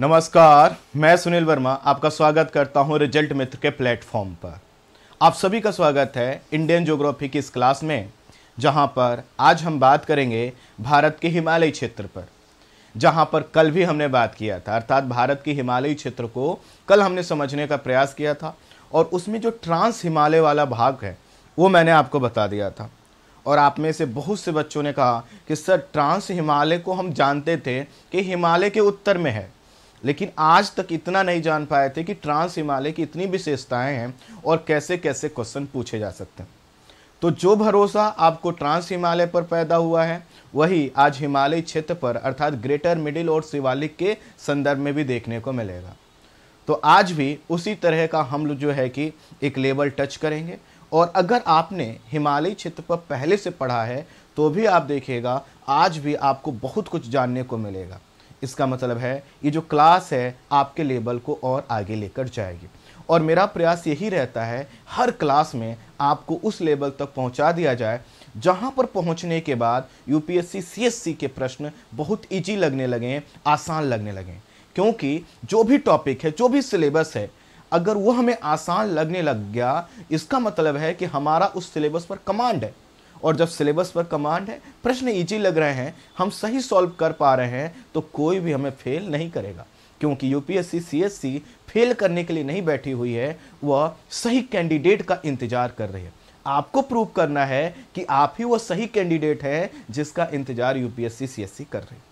नमस्कार मैं सुनील वर्मा आपका स्वागत करता हूं रिजल्ट मित्र के प्लेटफॉर्म पर आप सभी का स्वागत है इंडियन ज्योग्राफी की इस क्लास में जहां पर आज हम बात करेंगे भारत के हिमालयी क्षेत्र पर जहां पर कल भी हमने बात किया था अर्थात भारत के हिमालयी क्षेत्र को कल हमने समझने का प्रयास किया था और उसमें जो ट्रांस हिमालय वाला भाग है वो मैंने आपको बता दिया था और आप में से बहुत से बच्चों ने कहा कि सर ट्रांस हिमालय को हम जानते थे कि हिमालय के उत्तर में है लेकिन आज तक इतना नहीं जान पाए थे कि ट्रांस हिमालय की इतनी विशेषताएं हैं और कैसे कैसे क्वेश्चन पूछे जा सकते हैं तो जो भरोसा आपको ट्रांस हिमालय पर पैदा हुआ है वही आज हिमालय क्षेत्र पर अर्थात ग्रेटर मिडिल और शिवालिक के संदर्भ में भी देखने को मिलेगा तो आज भी उसी तरह का हम जो है कि एक लेवल टच करेंगे और अगर आपने हिमालय क्षेत्र पर पहले से पढ़ा है तो भी आप देखेगा आज भी आपको बहुत कुछ जानने को मिलेगा इसका मतलब है ये जो क्लास है आपके लेबल को और आगे लेकर जाएगी और मेरा प्रयास यही रहता है हर क्लास में आपको उस लेवल तक पहुंचा दिया जाए जहां पर पहुंचने के बाद यूपीएससी सीएससी के प्रश्न बहुत ईजी लगने लगें आसान लगने लगें क्योंकि जो भी टॉपिक है जो भी सिलेबस है अगर वो हमें आसान लगने लग गया इसका मतलब है कि हमारा उस सिलेबस पर कमांड है और जब सिलेबस पर कमांड है प्रश्न ईजी लग रहे हैं हम सही सॉल्व कर पा रहे हैं तो कोई भी हमें फेल नहीं करेगा क्योंकि यूपीएससी सीएससी फेल करने के लिए नहीं बैठी हुई है वह सही कैंडिडेट का इंतजार कर रही है आपको प्रूव करना है कि आप ही वह सही कैंडिडेट हैं जिसका इंतजार यूपीएससी सीएससी कर रही है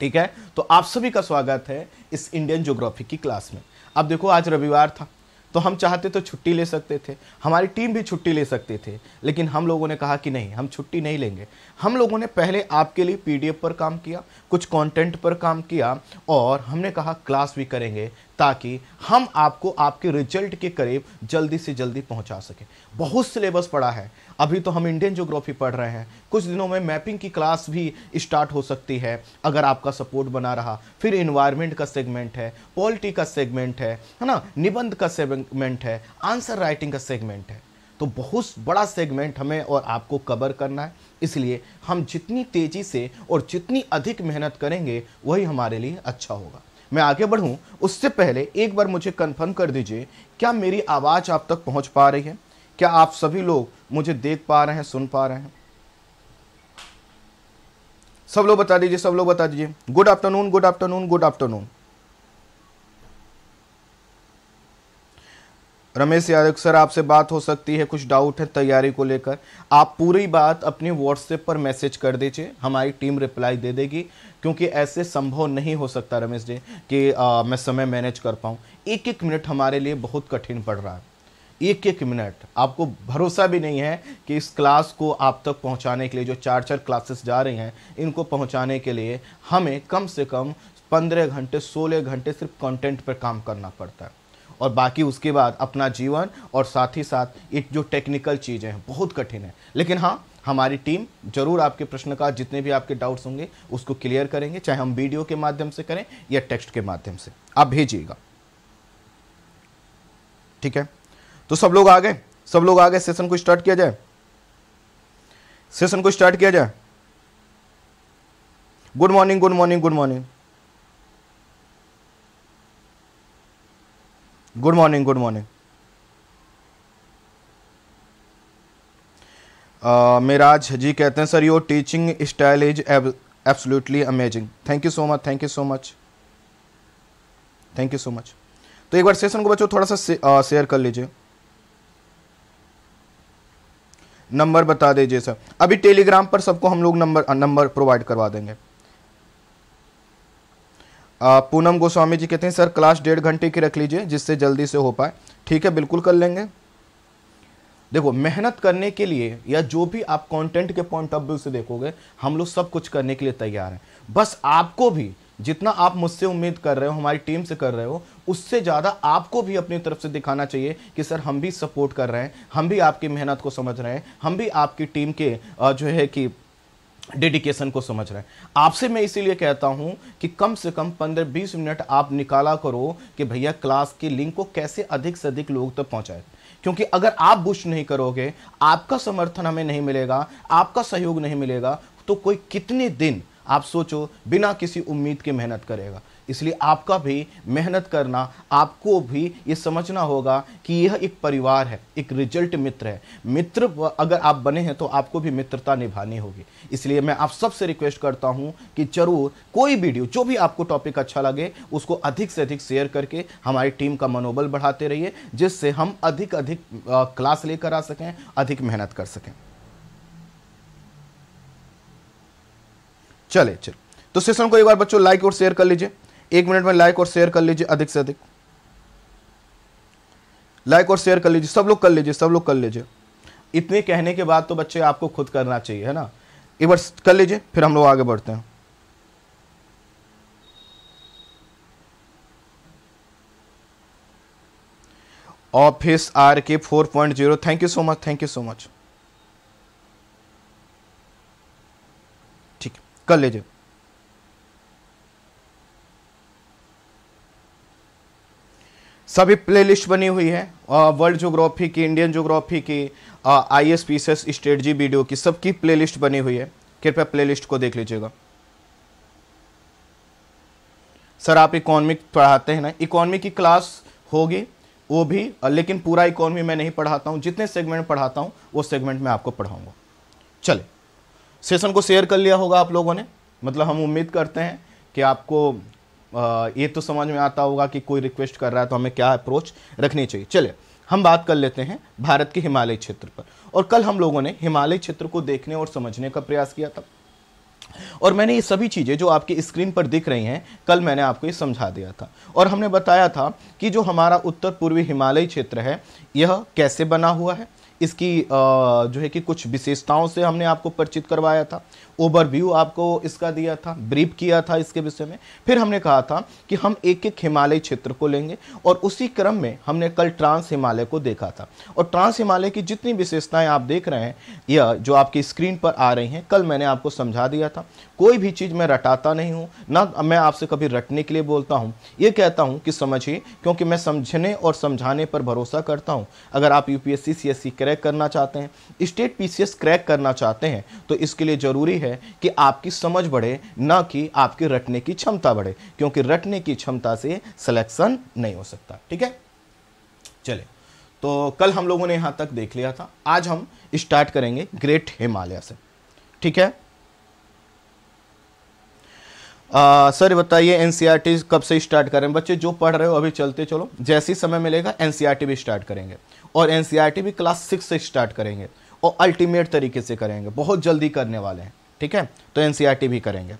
ठीक है तो आप सभी का स्वागत है इस इंडियन ज्योग्राफी की क्लास में अब देखो आज रविवार था तो हम चाहते तो छुट्टी ले सकते थे हमारी टीम भी छुट्टी ले सकते थे लेकिन हम लोगों ने कहा कि नहीं हम छुट्टी नहीं लेंगे हम लोगों ने पहले आपके लिए पीडीएफ पर काम किया कुछ कंटेंट पर काम किया और हमने कहा क्लास भी करेंगे ताकि हम आपको आपके रिजल्ट के करीब जल्दी से जल्दी पहुंचा सकें बहुत सिलेबस पड़ा है अभी तो हम इंडियन ज्योग्राफी पढ़ रहे हैं कुछ दिनों में मैपिंग की क्लास भी स्टार्ट हो सकती है अगर आपका सपोर्ट बना रहा फिर इन्वायरमेंट का सेगमेंट है पॉलिटी का सेगमेंट है है ना निबंध का सेगमेंट है आंसर राइटिंग का सेगमेंट है तो बहुत बड़ा सेगमेंट हमें और आपको कवर करना है इसलिए हम जितनी तेज़ी से और जितनी अधिक मेहनत करेंगे वही हमारे लिए अच्छा होगा मैं आगे बढ़ूं उससे पहले एक बार मुझे कंफर्म कर दीजिए क्या मेरी आवाज़ आप तक पहुंच पा रही है क्या आप सभी लोग मुझे देख पा रहे हैं सुन पा रहे हैं सब लोग बता दीजिए सब लोग बता दीजिए good afternoon good afternoon good afternoon Ramesh Yadav sir आपसे बात हो सकती है कुछ डाउट है तैयारी को लेकर आप पूरी बात अपने व्हाट्सएप पर मैसेज कर दीजिए हमारी टीम रिप्लाई दे देगी क्योंकि ऐसे संभव नहीं हो सकता रमेश जी कि आ, मैं समय मैनेज कर पाऊँ एक एक मिनट हमारे लिए बहुत कठिन पड़ रहा है एक एक मिनट आपको भरोसा भी नहीं है कि इस क्लास को आप तक पहुंचाने के लिए जो चार चार क्लासेस जा रही हैं इनको पहुंचाने के लिए हमें कम से कम पंद्रह घंटे सोलह घंटे सिर्फ कंटेंट पर काम करना पड़ता है और बाकी उसके बाद अपना जीवन और साथ ही साथ एक जो टेक्निकल चीज़ें हैं बहुत कठिन है लेकिन हाँ हमारी टीम जरूर आपके प्रश्न का जितने भी आपके डाउट्स होंगे उसको क्लियर करेंगे चाहे हम वीडियो के माध्यम से करें या टेक्स्ट के माध्यम से आप भेजिएगा ठीक है तो सब लोग आ गए सब लोग आ गए सेशन को स्टार्ट किया जाए सेशन को स्टार्ट किया जाए good morning good morning good morning good morning good morning Meraj ji कहते हैं sir your teaching style is absolutely amazing thank you so much thank you so much thank you so much तो एक बार session को बच्चों थोड़ा सा शेयर कर लीजिए नंबर बता दीजिए सर अभी टेलीग्राम पर सबको हम लोग नंबर नंबर प्रोवाइड करवा देंगे पूनम गोस्वामी जी कहते हैं सर क्लास डेढ़ घंटे की रख लीजिए जिससे जल्दी से हो पाए ठीक है बिल्कुल कर लेंगे देखो मेहनत करने के लिए या जो भी आप कंटेंट के पॉइंट ऑफ व्यू से देखोगे हम लोग सब कुछ करने के लिए तैयार हैं बस आपको भी जितना आप मुझसे उम्मीद कर रहे हो हमारी टीम से कर रहे हो उससे ज़्यादा आपको भी अपनी तरफ से दिखाना चाहिए कि सर हम भी सपोर्ट कर रहे हैं हम भी आपकी मेहनत को समझ रहे हैं हम भी आपकी टीम के जो है कि डेडिकेशन को समझ रहे हैं आपसे मैं इसीलिए कहता हूं कि कम से कम 15-20 मिनट आप निकाला करो कि भैया क्लास की लिंक को कैसे अधिक से अधिक लोग तक तो पहुंचाए क्योंकि अगर आप बुश नहीं करोगे आपका समर्थन हमें नहीं मिलेगा आपका सहयोग नहीं मिलेगा तो कोई कितने दिन आप सोचो बिना किसी उम्मीद के मेहनत करेगा इसलिए आपका भी मेहनत करना आपको भी ये समझना होगा कि यह एक परिवार है एक रिजल्ट मित्र है मित्र अगर आप बने हैं तो आपको भी मित्रता निभानी होगी इसलिए मैं आप सबसे रिक्वेस्ट करता हूँ कि जरूर कोई वीडियो जो भी आपको टॉपिक अच्छा लगे उसको अधिक से अधिक शेयर करके हमारी टीम का मनोबल बढ़ाते रहिए जिससे हम अधिक अधिक क्लास लेकर आ सकें अधिक मेहनत कर सकें चले चले तो सेशन को एक बार बच्चों लाइक और शेयर कर लीजिए एक मिनट में लाइक और शेयर कर लीजिए अधिक से अधिक लाइक और शेयर कर लीजिए सब लोग कर लीजिए सब लोग कर लीजिए इतने कहने के बाद तो बच्चे आपको खुद करना चाहिए है ना एक बार कर लीजिए फिर हम लोग आगे बढ़ते हैं office R K four point zero thank you so much thank you so much कर लीजिए सभी प्लेलिस्ट बनी हुई है वर्ल्ड जोग्राफी की इंडियन जोग्राफी की I S P S strategy video की सबकी प्लेलिस्ट बनी हुई है कृपया प्लेलिस्ट को देख लीजिएगा सर आप इकोनॉमिक पढ़ाते हैं ना इकोनॉमी की क्लास होगी वो भी लेकिन पूरा इकोनॉमी मैं नहीं पढ़ाता हूँ जितने सेगमेंट पढ़ाता हूँ वो सेगमेंट मैं आपको पढ़ाऊंगा चले सेशन को शेयर कर लिया होगा आप लोगों ने मतलब हम उम्मीद करते हैं कि आपको ये तो समझ में आता होगा कि कोई रिक्वेस्ट कर रहा है तो हमें क्या अप्रोच रखनी चाहिए चलिए हम बात कर लेते हैं भारत के हिमालय क्षेत्र पर और कल हम लोगों ने हिमालय क्षेत्र को देखने और समझने का प्रयास किया था और मैंने ये सभी चीज़ें जो आपकी स्क्रीन पर दिख रही हैं कल मैंने आपको ये समझा दिया था और हमने बताया था कि जो हमारा उत्तर पूर्वी हिमालय क्षेत्र है यह कैसे बना हुआ है इसकी जो है कि कुछ विशेषताओं से हमने आपको परिचित करवाया था ओवरव्यू आपको इसका दिया था ब्रीफ किया था इसके विषय में फिर हमने कहा था कि हम एक एक हिमालय क्षेत्र को लेंगे और उसी क्रम में हमने कल ट्रांस हिमालय को देखा था और ट्रांस हिमालय की जितनी विशेषताएं आप देख रहे हैं यह जो आपकी स्क्रीन पर आ रही हैं कल मैंने आपको समझा दिया था कोई भी चीज़ मैं रटाता नहीं हूँ ना मैं आपसे कभी रटने के लिए बोलता हूँ ये कहता हूँ कि समझिए क्योंकि मैं समझने और समझाने पर भरोसा करता हूँ अगर आप यू पी क्रैक करना चाहते हैं स्टेट पी क्रैक करना चाहते हैं तो इसके लिए ज़रूरी है है कि आपकी समझ बढ़े ना कि आपकी रटने की क्षमता बढ़े क्योंकि रटने की क्षमता से सिलेक्शन नहीं हो सकता ठीक है चले तो कल हम लोगों ने यहां तक देख लिया था आज हम स्टार्ट करेंगे ग्रेट हिमालय से ठीक है आ, सर बताइए एनसीईआरटी e कब से स्टार्ट करें बच्चे जो पढ़ रहे हो अभी चलते चलो जैसे ही समय मिलेगा एनसीईआरटी e भी स्टार्ट करेंगे और एनसीईआरटी e भी क्लास सिक्स से स्टार्ट करेंगे और अल्टीमेट तरीके से करेंगे बहुत जल्दी करने वाले हैं ठीक है तो एन e भी करेंगे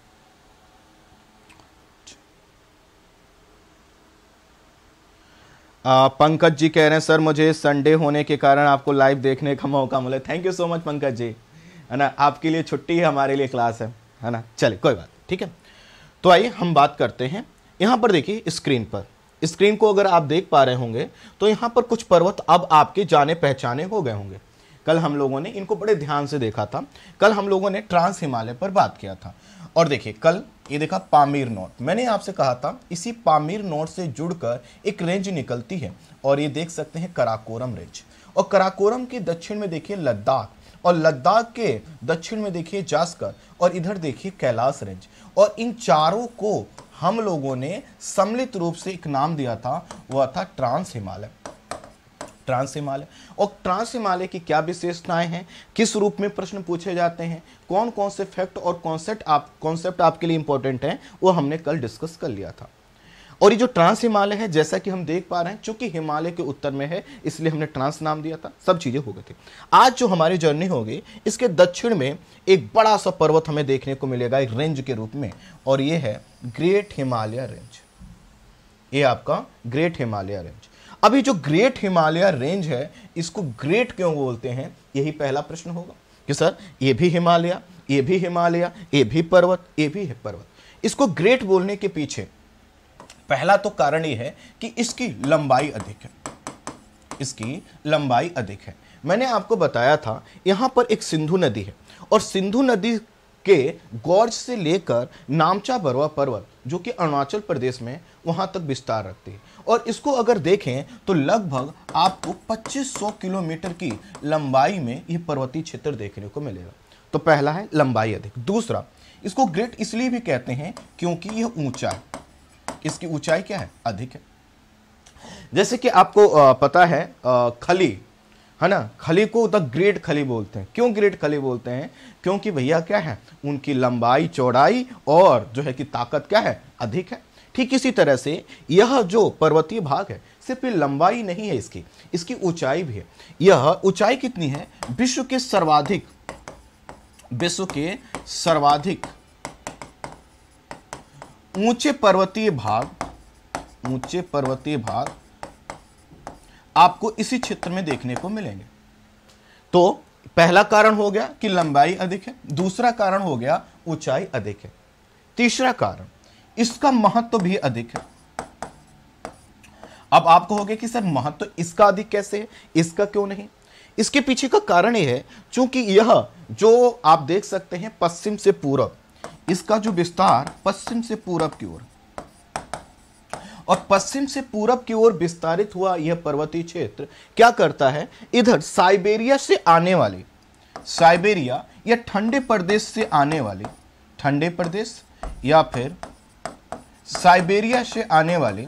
पंकज जी कह रहे हैं सर मुझे संडे होने के कारण आपको लाइव देखने का मौका मिले thank you so much Pankaj ji है ना आपके लिए छुट्टी है हमारे लिए क्लास है है ना चले कोई बात ठीक है तो आइए हम बात करते हैं यहाँ पर देखिए स्क्रीन पर स्क्रीन को अगर आप देख पा रहे होंगे तो यहाँ पर कुछ पर्वत अब आपके जाने पहचाने हो गए होंगे कल हम लोगों ने इनको बड़े ध्यान से देखा था कल हम लोगों ने ट्रांस हिमालय पर बात किया था और देखिए कल ये देखा पामीर नोट मैंने आपसे कहा था इसी पामीर नोट से जुड़कर एक रेंज निकलती है और ये देख सकते हैं कराकोरम रेंज और कराकोरम के दक्षिण में देखिए लद्दाख और लद्दाख के दक्षिण में देखिए जास्कर और इधर देखिए कैलाश रेंज और इन चारों को हम लोगों ने सम्मिलित रूप से एक नाम दिया था वह था ट्रांस हिमालय ट्रांस हिमालय और ट्रांस हिमालय की क्या विशेषताएं हैं किस रूप में प्रश्न पूछे जाते हैं कौन कौन से फैक्ट और कॉन्सेप्ट आप कॉन्सेप्ट आपके लिए इंपॉर्टेंट हैं वो हमने कल डिस्कस कर लिया था और ये जो ट्रांस हिमालय है जैसा कि हम देख पा रहे हैं चूंकि हिमालय के उत्तर में है इसलिए हमने ट्रांस नाम दिया था सब चीज़ें हो गई थी आज जो हमारी जर्नी होगी इसके दक्षिण में एक बड़ा सा पर्वत हमें देखने को मिलेगा एक रेंज के रूप में और ये है ग्रेट हिमालय रेंज ये आपका ग्रेट हिमालय रेंज अभी जो ग्रेट हिमालय रेंज है इसको ग्रेट क्यों बोलते हैं यही पहला प्रश्न होगा कि सर ये भी हिमालय ये भी हिमालय ये भी पर्वत ये भी है पर्वत इसको ग्रेट बोलने के पीछे पहला तो कारण ये है कि इसकी लंबाई अधिक है इसकी लंबाई अधिक है मैंने आपको बताया था यहां पर एक सिंधु नदी है और सिंधु नदी के गौरज से लेकर नामचा बरवा पर्वत जो कि अरुणाचल प्रदेश में वहां तक विस्तार रखती है और इसको अगर देखें तो लगभग आपको 2500 किलोमीटर की लंबाई में यह पर्वतीय क्षेत्र देखने को मिलेगा तो पहला है लंबाई अधिक दूसरा इसको ग्रेट इसलिए भी कहते हैं क्योंकि यह ऊंचा है इसकी ऊंचाई क्या है अधिक है जैसे कि आपको पता है खली है ना खली को द ग्रेट खली बोलते हैं क्यों ग्रेट खली बोलते हैं क्योंकि भैया क्या है उनकी लंबाई चौड़ाई और जो है कि ताकत क्या है अधिक है ठीक इसी तरह से यह जो पर्वतीय भाग है सिर्फ ये लंबाई नहीं है इसकी इसकी ऊंचाई भी है यह ऊंचाई कितनी है विश्व के सर्वाधिक विश्व के सर्वाधिक ऊंचे पर्वतीय भाग ऊंचे पर्वतीय भाग आपको इसी क्षेत्र में देखने को मिलेंगे तो पहला कारण हो गया कि लंबाई अधिक है दूसरा कारण हो गया ऊंचाई अधिक है तीसरा कारण इसका महत्व तो भी अधिक है अब आप कहोगे कि सर महत्व तो इसका अधिक कैसे है इसका क्यों नहीं इसके पीछे का कारण यह है क्योंकि यह जो आप देख सकते हैं पश्चिम से पूरब इसका जो विस्तार पश्चिम से पूरब की ओर और पश्चिम से पूरब की ओर विस्तारित हुआ यह पर्वतीय क्षेत्र क्या करता है इधर साइबेरिया से आने वाले साइबेरिया या ठंडे प्रदेश से आने वाले ठंडे प्रदेश या फिर साइबेरिया से आने वाली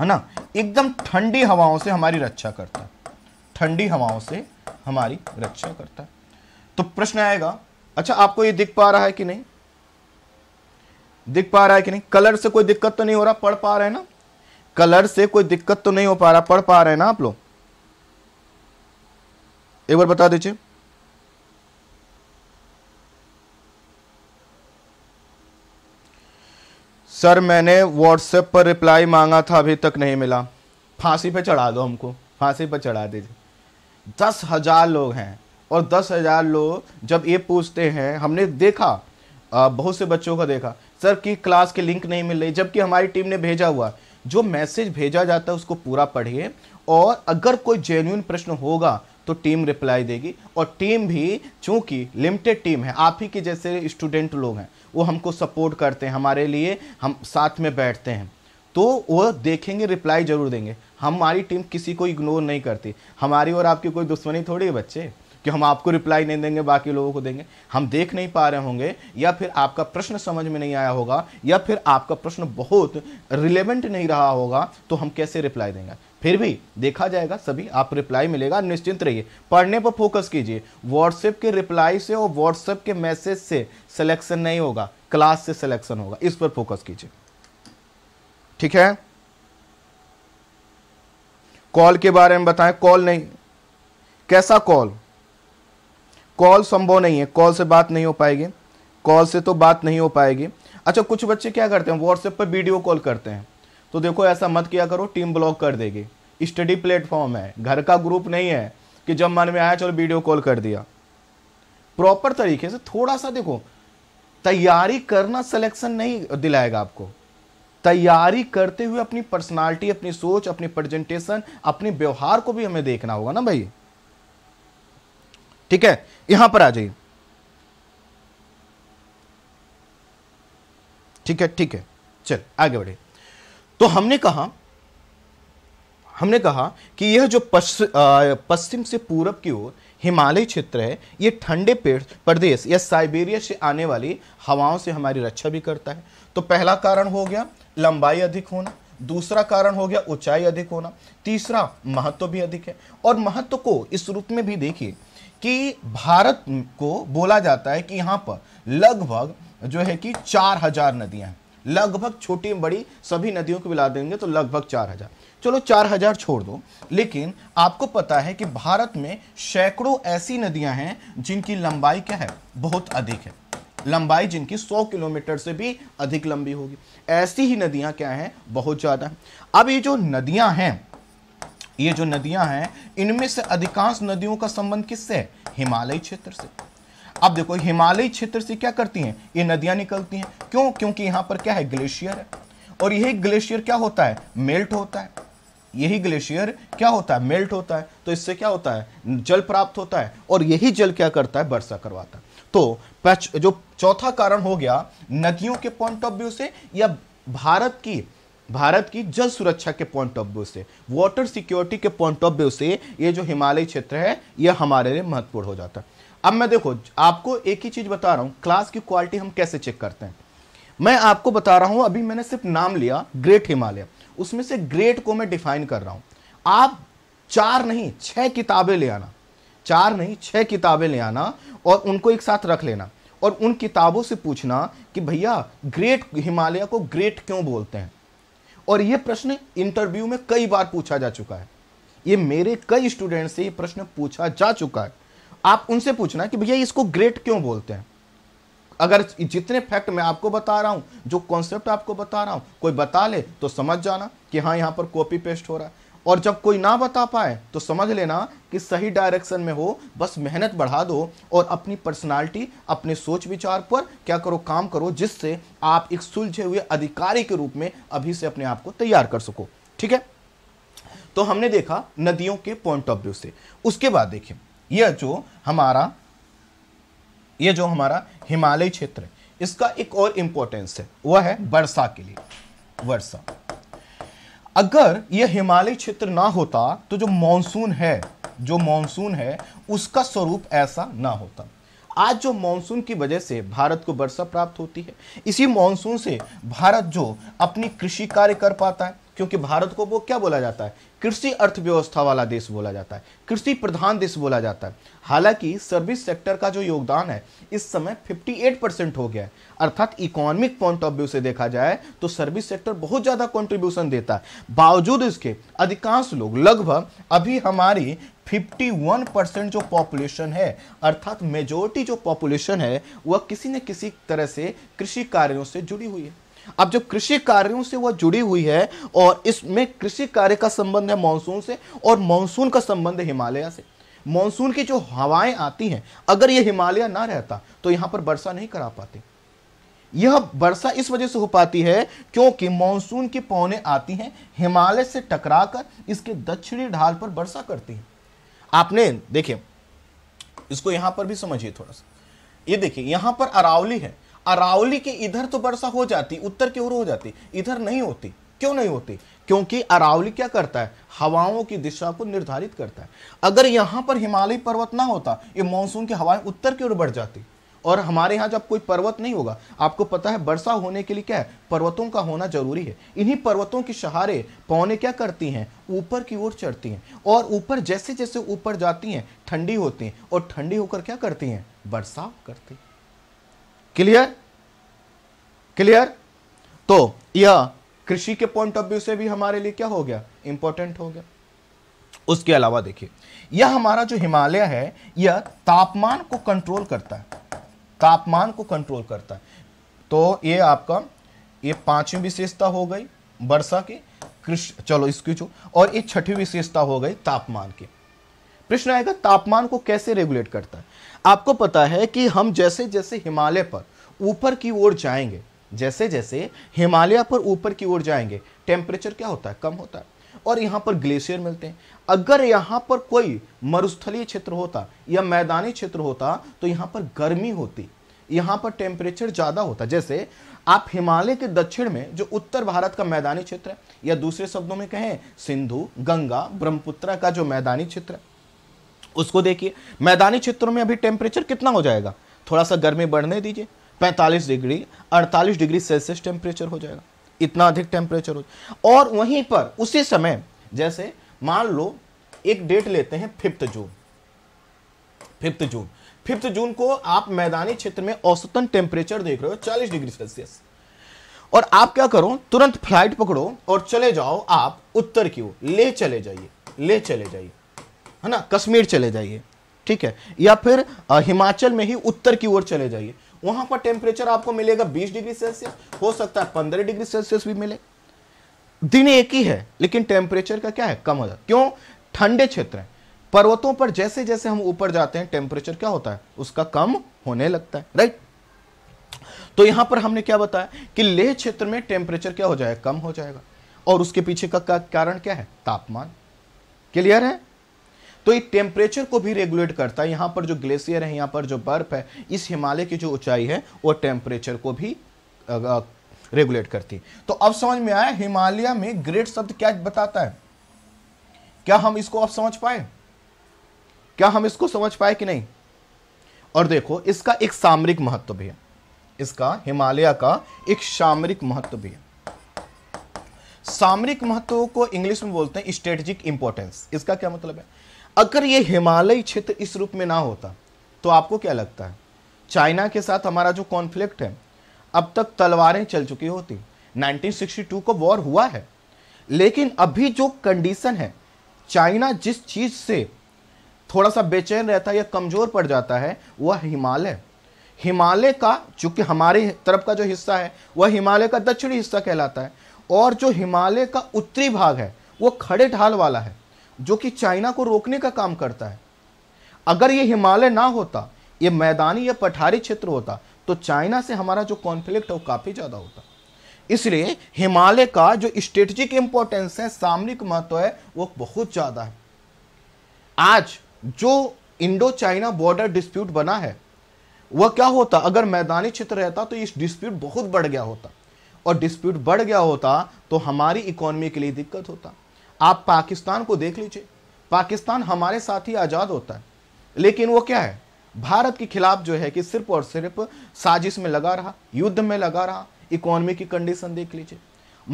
है ना एकदम ठंडी हवाओं से हमारी रक्षा करता ठंडी हवाओं से हमारी रक्षा करता तो प्रश्न आएगा अच्छा आपको ये दिख पा रहा है कि नहीं दिख पा रहा है कि नहीं कलर से कोई दिक्कत तो नहीं हो रहा पढ़ पा रहे हैं ना कलर से कोई दिक्कत तो नहीं हो पा रहा पढ़ पा रहे हैं ना आप लोग एक बार बता दीजिए सर मैंने व्हाट्सएप पर रिप्लाई मांगा था अभी तक नहीं मिला फांसी पे चढ़ा दो हमको फांसी पे चढ़ा दीजिए दस हज़ार लोग हैं और दस हज़ार लोग जब ये पूछते हैं हमने देखा बहुत से बच्चों का देखा सर की क्लास की लिंक नहीं मिल रही जबकि हमारी टीम ने भेजा हुआ जो मैसेज भेजा जाता है उसको पूरा पढ़िए और अगर कोई जेन्यून प्रश्न होगा तो टीम रिप्लाई देगी और टीम भी चूँकि लिमिटेड टीम है आप ही के जैसे स्टूडेंट लोग हैं वो हमको सपोर्ट करते हैं हमारे लिए हम साथ में बैठते हैं तो वो देखेंगे रिप्लाई जरूर देंगे हमारी टीम किसी को इग्नोर नहीं करती हमारी और आपकी कोई दुश्मनी थोड़ी है बच्चे कि हम आपको रिप्लाई नहीं देंगे बाकी लोगों को देंगे हम देख नहीं पा रहे होंगे या फिर आपका प्रश्न समझ में नहीं आया होगा या फिर आपका प्रश्न बहुत रिलेवेंट नहीं रहा होगा तो हम कैसे रिप्लाई देंगे फिर भी देखा जाएगा सभी आप रिप्लाई मिलेगा निश्चिंत रहिए पढ़ने पर फोकस कीजिए व्हाट्सएप के रिप्लाई से और व्हाट्सएप के मैसेज से सिलेक्शन नहीं होगा क्लास से सिलेक्शन होगा इस पर फोकस कीजिए ठीक है कॉल के बारे में बताएं कॉल नहीं कैसा कॉल कॉल संभव नहीं है कॉल से बात नहीं हो पाएगी कॉल से तो बात नहीं हो पाएगी अच्छा कुछ बच्चे क्या करते हैं व्हाट्सएप पर वीडियो कॉल करते हैं तो देखो ऐसा मत किया करो टीम ब्लॉक कर देगी स्टडी प्लेटफॉर्म है घर का ग्रुप नहीं है कि जब मन में आया चलो वीडियो कॉल कर दिया प्रॉपर तरीके से थोड़ा सा देखो तैयारी करना सिलेक्शन नहीं दिलाएगा आपको तैयारी करते हुए अपनी पर्सनालिटी अपनी सोच अपनी प्रेजेंटेशन अपने व्यवहार को भी हमें देखना होगा ना भाई ठीक है यहां पर आ जाइए ठीक है ठीक है चल आगे बढ़े तो हमने कहा हमने कहा कि यह जो पश्चिम से पूरब की ओर हिमालय क्षेत्र है यह ठंडे प्रदेश या साइबेरिया से आने वाली हवाओं से हमारी रक्षा भी करता है तो पहला कारण हो गया लंबाई अधिक होना दूसरा कारण हो गया ऊंचाई अधिक होना तीसरा महत्व भी अधिक है और महत्व को इस रूप में भी देखिए कि भारत को बोला जाता है कि यहाँ पर लगभग जो है कि चार हजार नदियां हैं लगभग छोटी बड़ी सभी नदियों को मिला देंगे तो लगभग चार हजार चलो चार हजार छोड़ दो लेकिन आपको पता है कि भारत में सैकड़ों ऐसी नदियां हैं जिनकी लंबाई क्या है बहुत अधिक है लंबाई जिनकी 100 किलोमीटर से भी अधिक लंबी होगी ऐसी ही नदियां क्या हैं बहुत ज़्यादा है। अब ये जो नदियां हैं ये जो नदियां हैं इनमें से अधिकांश नदियों का संबंध किससे है हिमालय क्षेत्र से आप देखो हिमालयी क्षेत्र से क्या करती हैं ये नदियां निकलती हैं क्यों क्योंकि यहां पर क्या है ग्लेशियर है और यही ग्लेशियर क्या होता है मेल्ट होता है यही ग्लेशियर क्या होता है मेल्ट होता है तो इससे क्या होता है जल प्राप्त होता है और यही जल क्या करता है वर्षा करवाता है तो जो चौथा कारण हो गया नदियों के पॉइंट ऑफ व्यू से या भारत की भारत की जल सुरक्षा के पॉइंट ऑफ व्यू से वाटर सिक्योरिटी के पॉइंट ऑफ व्यू से ये जो हिमालय क्षेत्र है यह हमारे लिए महत्वपूर्ण हो जाता है अब मैं देखो आपको एक ही चीज़ बता रहा हूँ क्लास की क्वालिटी हम कैसे चेक करते हैं मैं आपको बता रहा हूँ अभी मैंने सिर्फ नाम लिया ग्रेट हिमालय उसमें से ग्रेट को मैं डिफाइन कर रहा हूँ आप चार नहीं छह किताबें ले आना चार नहीं छः किताबें ले आना और उनको एक साथ रख लेना और उन किताबों से पूछना कि भैया ग्रेट हिमालय को ग्रेट क्यों बोलते हैं और ये प्रश्न इंटरव्यू में कई बार पूछा जा चुका है ये मेरे कई स्टूडेंट से ये प्रश्न पूछा जा चुका है आप उनसे पूछना कि भैया इसको ग्रेट क्यों बोलते हैं अगर जितने फैक्ट मैं आपको बता रहा हूं जो कॉन्सेप्ट आपको बता रहा हूं कोई बता ले तो समझ जाना कि हाँ यहां पर कॉपी पेस्ट हो रहा है और जब कोई ना बता पाए तो समझ लेना कि सही डायरेक्शन में हो बस मेहनत बढ़ा दो और अपनी पर्सनालिटी अपने सोच विचार पर क्या करो काम करो जिससे आप एक सुलझे हुए अधिकारी के रूप में अभी से अपने आप को तैयार कर सको ठीक है तो हमने देखा नदियों के पॉइंट ऑफ व्यू से उसके बाद देखिए यह जो हमारा ये जो हमारा हिमालय क्षेत्र है इसका एक और इंपॉर्टेंस है वह है वर्षा के लिए वर्षा अगर यह हिमालय क्षेत्र ना होता तो जो मानसून है जो मानसून है उसका स्वरूप ऐसा ना होता आज जो मानसून की वजह से भारत को वर्षा प्राप्त होती है इसी मानसून से भारत जो अपनी कृषि कार्य कर पाता है क्योंकि भारत को वो क्या बोला जाता है कृषि अर्थव्यवस्था वाला देश बोला जाता है कृषि प्रधान देश बोला जाता है हालांकि सर्विस सेक्टर का जो योगदान है इस समय 58 परसेंट हो गया है अर्थात इकोनॉमिक पॉइंट ऑफ व्यू से देखा जाए तो सर्विस सेक्टर बहुत ज़्यादा कंट्रीब्यूशन देता है बावजूद इसके अधिकांश लोग लगभग अभी हमारी 51 परसेंट जो पॉपुलेशन है अर्थात मेजोरिटी जो पॉपुलेशन है वह किसी न किसी तरह से कृषि कार्यों से जुड़ी हुई है अब जो कृषि कार्यों से वह जुड़ी हुई है और इसमें कृषि कार्य का संबंध है मानसून से और मानसून का संबंध है हिमालय से मानसून की जो हवाएं आती हैं अगर यह हिमालय ना रहता तो यहां पर वर्षा नहीं करा पाते यह वर्षा इस वजह से हो पाती है क्योंकि मानसून की पौने आती हैं हिमालय से टकराकर इसके दक्षिणी ढाल पर वर्षा करती है आपने देखिए इसको यहां पर भी समझिए थोड़ा सा ये देखिए यहां पर अरावली है अरावली के इधर तो वर्षा हो जाती उत्तर की ओर हो जाती इधर नहीं होती क्यों नहीं होती क्योंकि अरावली क्या करता है हवाओं की दिशा को निर्धारित करता है अगर यहाँ पर हिमालय पर्वत ना होता ये मानसून की हवाएं उत्तर की ओर बढ़ जाती और हमारे यहाँ जब कोई पर्वत नहीं होगा आपको पता है वर्षा होने के लिए क्या है पर्वतों का होना जरूरी है इन्हीं पर्वतों के सहारे पौने क्या करती हैं ऊपर की ओर चढ़ती हैं और ऊपर जैसे जैसे ऊपर जाती हैं ठंडी होती हैं और ठंडी होकर क्या करती हैं वर्षा करती हैं क्लियर क्लियर तो यह कृषि के पॉइंट ऑफ व्यू से भी हमारे लिए क्या हो गया इंपॉर्टेंट हो गया उसके अलावा देखिए यह हमारा जो हिमालय है यह तापमान को कंट्रोल करता है तापमान को कंट्रोल करता है तो ये आपका ये पांचवी विशेषता हो गई वर्षा की कृषि चलो इसकी जो और ये छठी विशेषता हो गई तापमान की प्रश्न आएगा तापमान को कैसे रेगुलेट करता है आपको पता है कि हम जैसे जैसे हिमालय पर ऊपर की ओर जाएंगे जैसे जैसे हिमालय पर ऊपर की ओर जाएंगे टेम्परेचर क्या होता है कम होता है और यहाँ पर ग्लेशियर मिलते हैं अगर यहाँ पर कोई मरुस्थलीय क्षेत्र होता या मैदानी क्षेत्र होता तो यहाँ पर गर्मी होती यहाँ पर टेम्परेचर ज़्यादा होता जैसे आप हिमालय के दक्षिण में जो उत्तर भारत का मैदानी क्षेत्र है या दूसरे शब्दों में कहें सिंधु गंगा ब्रह्मपुत्रा का जो मैदानी क्षेत्र है उसको देखिए मैदानी क्षेत्रों में अभी टेम्परेचर कितना हो जाएगा थोड़ा सा गर्मी बढ़ने दीजिए 45 डिग्री 48 डिग्री सेल्सियस टेम्परेचर हो जाएगा इतना अधिक टेम्परेचर हो और वहीं पर उसी समय जैसे मान लो एक डेट लेते हैं fifth June fifth June fifth June को आप मैदानी क्षेत्र में औसतन टेम्परेचर देख रहे हो चालीस डिग्री सेल्सियस और आप क्या करो तुरंत फ्लाइट पकड़ो और चले जाओ आप उत्तर की ओर ले चले जाइए ले चले जाइए है ना कश्मीर चले जाइए ठीक है या फिर हिमाचल में ही उत्तर की ओर चले जाइए वहां पर टेम्परेचर आपको मिलेगा 20 डिग्री सेल्सियस हो सकता है 15 डिग्री सेल्सियस भी मिले दिन एक ही है लेकिन टेम्परेचर का क्या है कम हो जाता क्यों ठंडे क्षेत्र हैं पर्वतों पर जैसे जैसे हम ऊपर जाते हैं टेम्परेचर क्या होता है उसका कम होने लगता है राइट तो यहां पर हमने क्या बताया कि लेह क्षेत्र में टेम्परेचर क्या हो जाएगा कम हो जाएगा और उसके पीछे का कारण क्या है तापमान क्लियर है तो ये टेम्परेचर को भी रेगुलेट करता है यहाँ पर जो ग्लेशियर है यहाँ पर जो बर्फ है इस हिमालय की जो ऊंचाई है वो टेम्परेचर को भी रेगुलेट करती है तो अब समझ में आया हिमालय में ग्रेट शब्द क्या बताता है क्या हम इसको अब समझ पाए क्या हम इसको समझ पाए कि नहीं और देखो इसका एक सामरिक महत्व भी है इसका हिमालय का एक सामरिक महत्व भी है सामरिक महत्व को इंग्लिश में बोलते हैं स्ट्रेटेजिक इंपॉर्टेंस इसका क्या मतलब है अगर ये हिमालय क्षेत्र इस रूप में ना होता तो आपको क्या लगता है चाइना के साथ हमारा जो कॉन्फ्लिक्ट है अब तक तलवारें चल चुकी होती 1962 को वॉर हुआ है लेकिन अभी जो कंडीशन है चाइना जिस चीज़ से थोड़ा सा बेचैन रहता है या कमज़ोर पड़ जाता है वह हिमालय हिमालय का चूंकि हमारे तरफ का जो हिस्सा है वह हिमालय का दक्षिणी हिस्सा कहलाता है और जो हिमालय का उत्तरी भाग है वो खड़े ढाल वाला है जो कि चाइना को रोकने का काम करता है अगर ये हिमालय ना होता ये मैदानी या पठारी क्षेत्र होता तो चाइना से हमारा जो कॉन्फ्लिक्ट है वो काफ़ी ज़्यादा होता इसलिए हिमालय का जो स्ट्रेटजिक इंपॉर्टेंस है सामरिक महत्व है वो बहुत ज़्यादा है आज जो इंडो चाइना बॉर्डर डिस्प्यूट बना है वह क्या होता अगर मैदानी क्षेत्र रहता तो इस डिस्प्यूट बहुत बढ़ गया होता और डिस्प्यूट बढ़ गया होता तो हमारी इकोनॉमी के लिए दिक्कत होता आप पाकिस्तान को देख लीजिए पाकिस्तान हमारे साथ ही आज़ाद होता है लेकिन वो क्या है भारत के खिलाफ जो है कि सिर्फ और सिर्फ साजिश में लगा रहा युद्ध में लगा रहा इकोनॉमी की कंडीशन देख लीजिए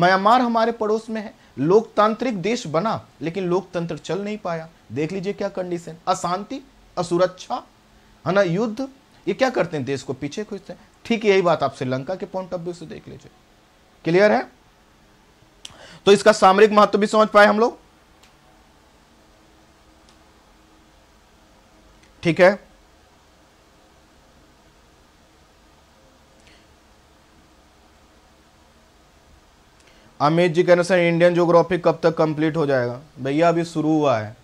म्यांमार हमारे पड़ोस में है लोकतांत्रिक देश बना लेकिन लोकतंत्र चल नहीं पाया देख लीजिए क्या कंडीशन अशांति असुरक्षा है ना युद्ध ये क्या करते हैं देश को पीछे खींचते हैं ठीक यही बात आप श्रीलंका के पॉइंट ऑफ व्यू से देख लीजिए क्लियर है तो इसका सामरिक महत्व भी समझ पाए हम लोग ठीक है अमित जी कहना सर इंडियन जोग्राफी कब तक कंप्लीट हो जाएगा भैया अभी शुरू हुआ है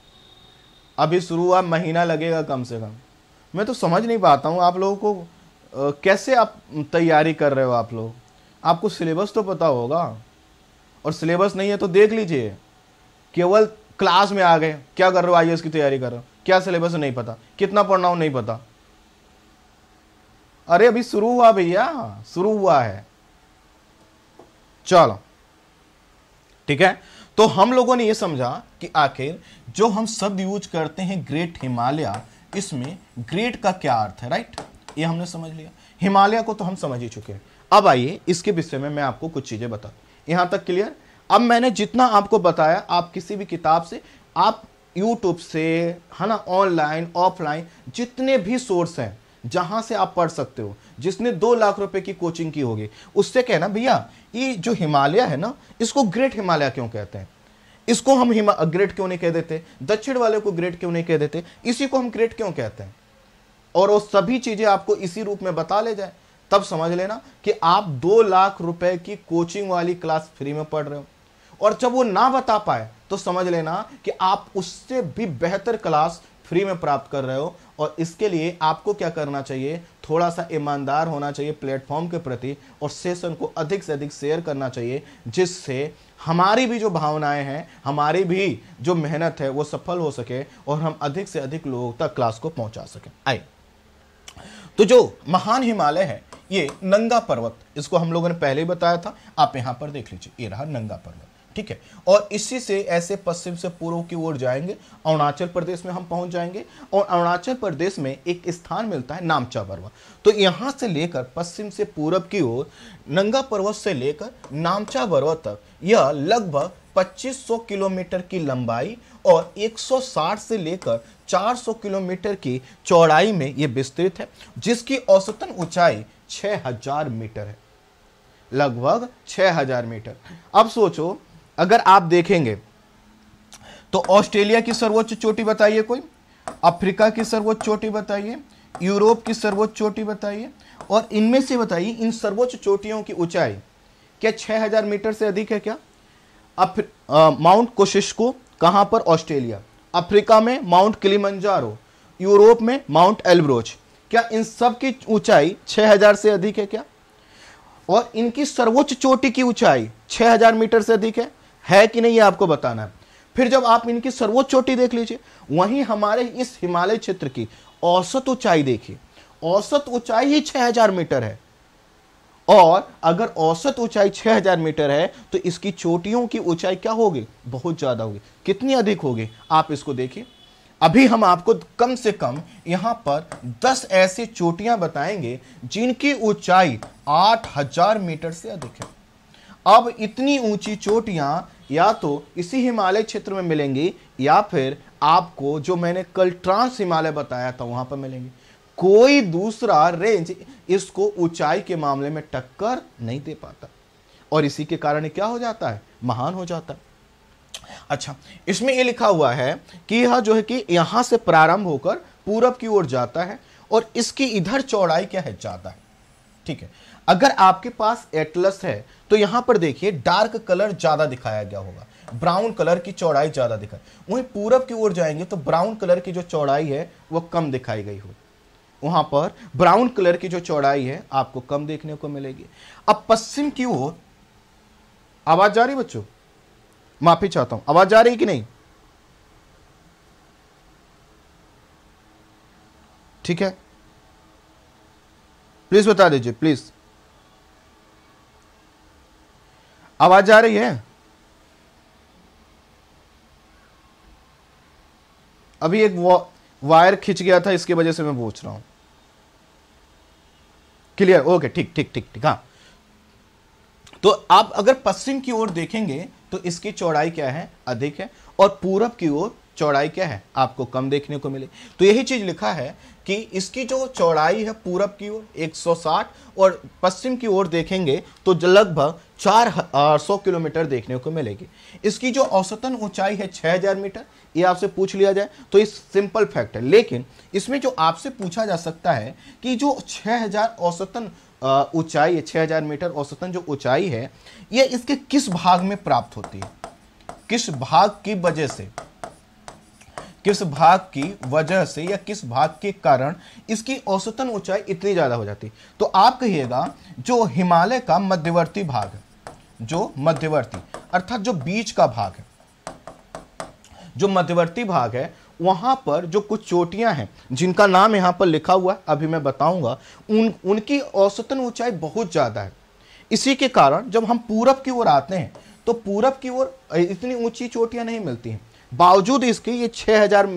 अभी शुरू हुआ महीना लगेगा कम से कम मैं तो समझ नहीं पाता हूँ आप लोगों को कैसे आप तैयारी कर रहे हो आप लोग आपको सिलेबस तो पता होगा और सिलेबस नहीं है तो देख लीजिए केवल क्लास में आ गए क्या कर रहे हो आई की तैयारी कर रहे हो क्या सिलेबस नहीं पता कितना पढ़ना हो नहीं पता अरे अभी शुरू हुआ भैया शुरू हुआ है चलो ठीक है तो हम लोगों ने ये समझा कि आखिर जो हम शब्द यूज करते हैं ग्रेट हिमालय इसमें ग्रेट का क्या अर्थ है राइट ये हमने समझ लिया हिमालय को तो हम समझ ही चुके हैं अब आइए इसके विषय में मैं आपको कुछ चीजें बताता यहाँ तक क्लियर अब मैंने जितना आपको बताया आप किसी भी किताब से आप यूट्यूब से है ना ऑनलाइन ऑफलाइन जितने भी सोर्स हैं जहां से आप पढ़ सकते हो जिसने दो लाख रुपए की कोचिंग की होगी उससे कहना भैया ये जो हिमालय है ना इसको ग्रेट हिमालय क्यों कहते हैं इसको हम हिमा ग्रेट क्यों नहीं कह देते दक्षिण वाले को ग्रेट क्यों नहीं कह देते इसी को हम ग्रेट क्यों कहते हैं और वो सभी चीज़ें आपको इसी रूप में बता ले जाए तब समझ लेना कि आप दो लाख रुपए की कोचिंग वाली क्लास फ्री में पढ़ रहे हो और जब वो ना बता पाए तो समझ लेना कि आप उससे भी बेहतर क्लास फ्री में प्राप्त कर रहे हो और इसके लिए आपको क्या करना चाहिए थोड़ा सा ईमानदार होना चाहिए प्लेटफॉर्म के प्रति और सेशन को अधिक से अधिक शेयर करना चाहिए जिससे हमारी भी जो भावनाएं हैं हमारी भी जो मेहनत है वो सफल हो सके और हम अधिक से अधिक लोगों तक क्लास को पहुंचा सकें आइए तो जो महान हिमालय है ये नंगा पर्वत इसको हम लोगों ने पहले ही बताया था आप यहाँ पर देख लीजिए ये रहा नंगा पर्वत ठीक है और इसी से ऐसे पश्चिम से पूर्व की ओर जाएंगे अरुणाचल प्रदेश में हम पहुंच जाएंगे और अरुणाचल प्रदेश में एक स्थान मिलता है नामचा पर्वत तो यहाँ से लेकर पश्चिम से पूर्व की ओर नंगा पर्वत से लेकर नामचा पर्वत तक यह लगभग 2500 किलोमीटर की लंबाई और 160 से लेकर 400 किलोमीटर की चौड़ाई में ये विस्तृत है जिसकी औसतन ऊंचाई 6000 मीटर है लगभग 6000 मीटर अब सोचो अगर आप देखेंगे तो ऑस्ट्रेलिया की सर्वोच्च चोटी बताइए कोई अफ्रीका की सर्वोच्च चोटी बताइए यूरोप की सर्वोच्च चोटी बताइए और इनमें से बताइए इन सर्वोच्च चोटियों की ऊंचाई क्या 6000 मीटर से अधिक है क्या माउंट कोशिशको कहां पर ऑस्ट्रेलिया अफ्रीका में माउंट किलिमंजारो यूरोप में माउंट एल्ब्रोच क्या इन सब की ऊंचाई 6000 से अधिक है क्या और इनकी सर्वोच्च चोटी की ऊंचाई 6000 मीटर से अधिक है है कि नहीं ये आपको बताना है फिर जब आप इनकी सर्वोच्च चोटी देख लीजिए वहीं हमारे इस हिमालय क्षेत्र की औसत ऊंचाई देखिए औसत ऊंचाई ही 6000 मीटर है और अगर औसत ऊंचाई 6000 मीटर है तो इसकी चोटियों की ऊंचाई क्या होगी बहुत ज़्यादा होगी कितनी अधिक होगी आप इसको देखिए अभी हम आपको कम से कम यहां पर 10 ऐसी चोटियां बताएंगे जिनकी ऊंचाई 8000 मीटर से अधिक है अब इतनी ऊंची चोटियां या तो इसी हिमालय क्षेत्र में मिलेंगी या फिर आपको जो मैंने कल ट्रांस हिमालय बताया था वहां पर मिलेंगे कोई दूसरा रेंज इसको ऊंचाई के मामले में टक्कर नहीं दे पाता और इसी के कारण क्या हो जाता है महान हो जाता है अच्छा इसमें ये लिखा हुआ है कि यह जो है कि यहां से प्रारंभ होकर पूरब की ओर जाता है और इसकी इधर चौड़ाई क्या है ज़्यादा है ठीक है अगर आपके पास एटलस है तो यहां पर देखिए डार्क कलर ज़्यादा दिखाया गया होगा ब्राउन कलर की चौड़ाई ज़्यादा दिखाई वहीं पूरब की ओर जाएंगे तो ब्राउन कलर की जो चौड़ाई है वो कम दिखाई गई होगी वहां पर ब्राउन कलर की जो चौड़ाई है आपको कम देखने को मिलेगी अब पश्चिम की ओर आवाज़ जा रही बच्चों माफी चाहता हूं आवाज जा रही कि नहीं ठीक है प्लीज बता दीजिए प्लीज आवाज जा रही है अभी एक वायर खिंच गया था इसकी वजह से मैं पूछ रहा हूं क्लियर ओके ठीक ठीक ठीक ठीक हाँ तो आप अगर पश्चिम की ओर देखेंगे तो इसकी चौड़ाई क्या है अधिक है और पूरब की ओर चौड़ाई क्या है आपको कम देखने को मिले तो यही चीज लिखा है कि इसकी जो चौड़ाई है पूरब की ओर 160 और पश्चिम की ओर देखेंगे तो लगभग चार सौ किलोमीटर देखने को मिलेगी इसकी जो औसतन ऊंचाई है 6000 मीटर ये आपसे पूछ लिया जाए तो इस सिंपल फैक्ट है लेकिन इसमें जो आपसे पूछा जा सकता है कि जो 6000 औसतन ऊंचाई है 6000 मीटर औसतन जो ऊंचाई है ये इसके किस भाग में प्राप्त होती है किस भाग की वजह से किस भाग की वजह से या किस भाग के कारण इसकी औसतन ऊंचाई इतनी ज़्यादा हो जाती तो आप कहिएगा जो हिमालय का मध्यवर्ती भाग है जो मध्यवर्ती अर्थात जो बीच का भाग है जो मध्यवर्ती भाग है वहां पर जो कुछ चोटियां हैं जिनका नाम यहाँ पर लिखा हुआ है अभी मैं बताऊंगा उन उनकी औसतन ऊंचाई बहुत ज़्यादा है इसी के कारण जब हम पूरब की ओर आते हैं तो पूरब की ओर इतनी ऊंची चोटियां नहीं मिलती हैं बावजूद इसके ये 6000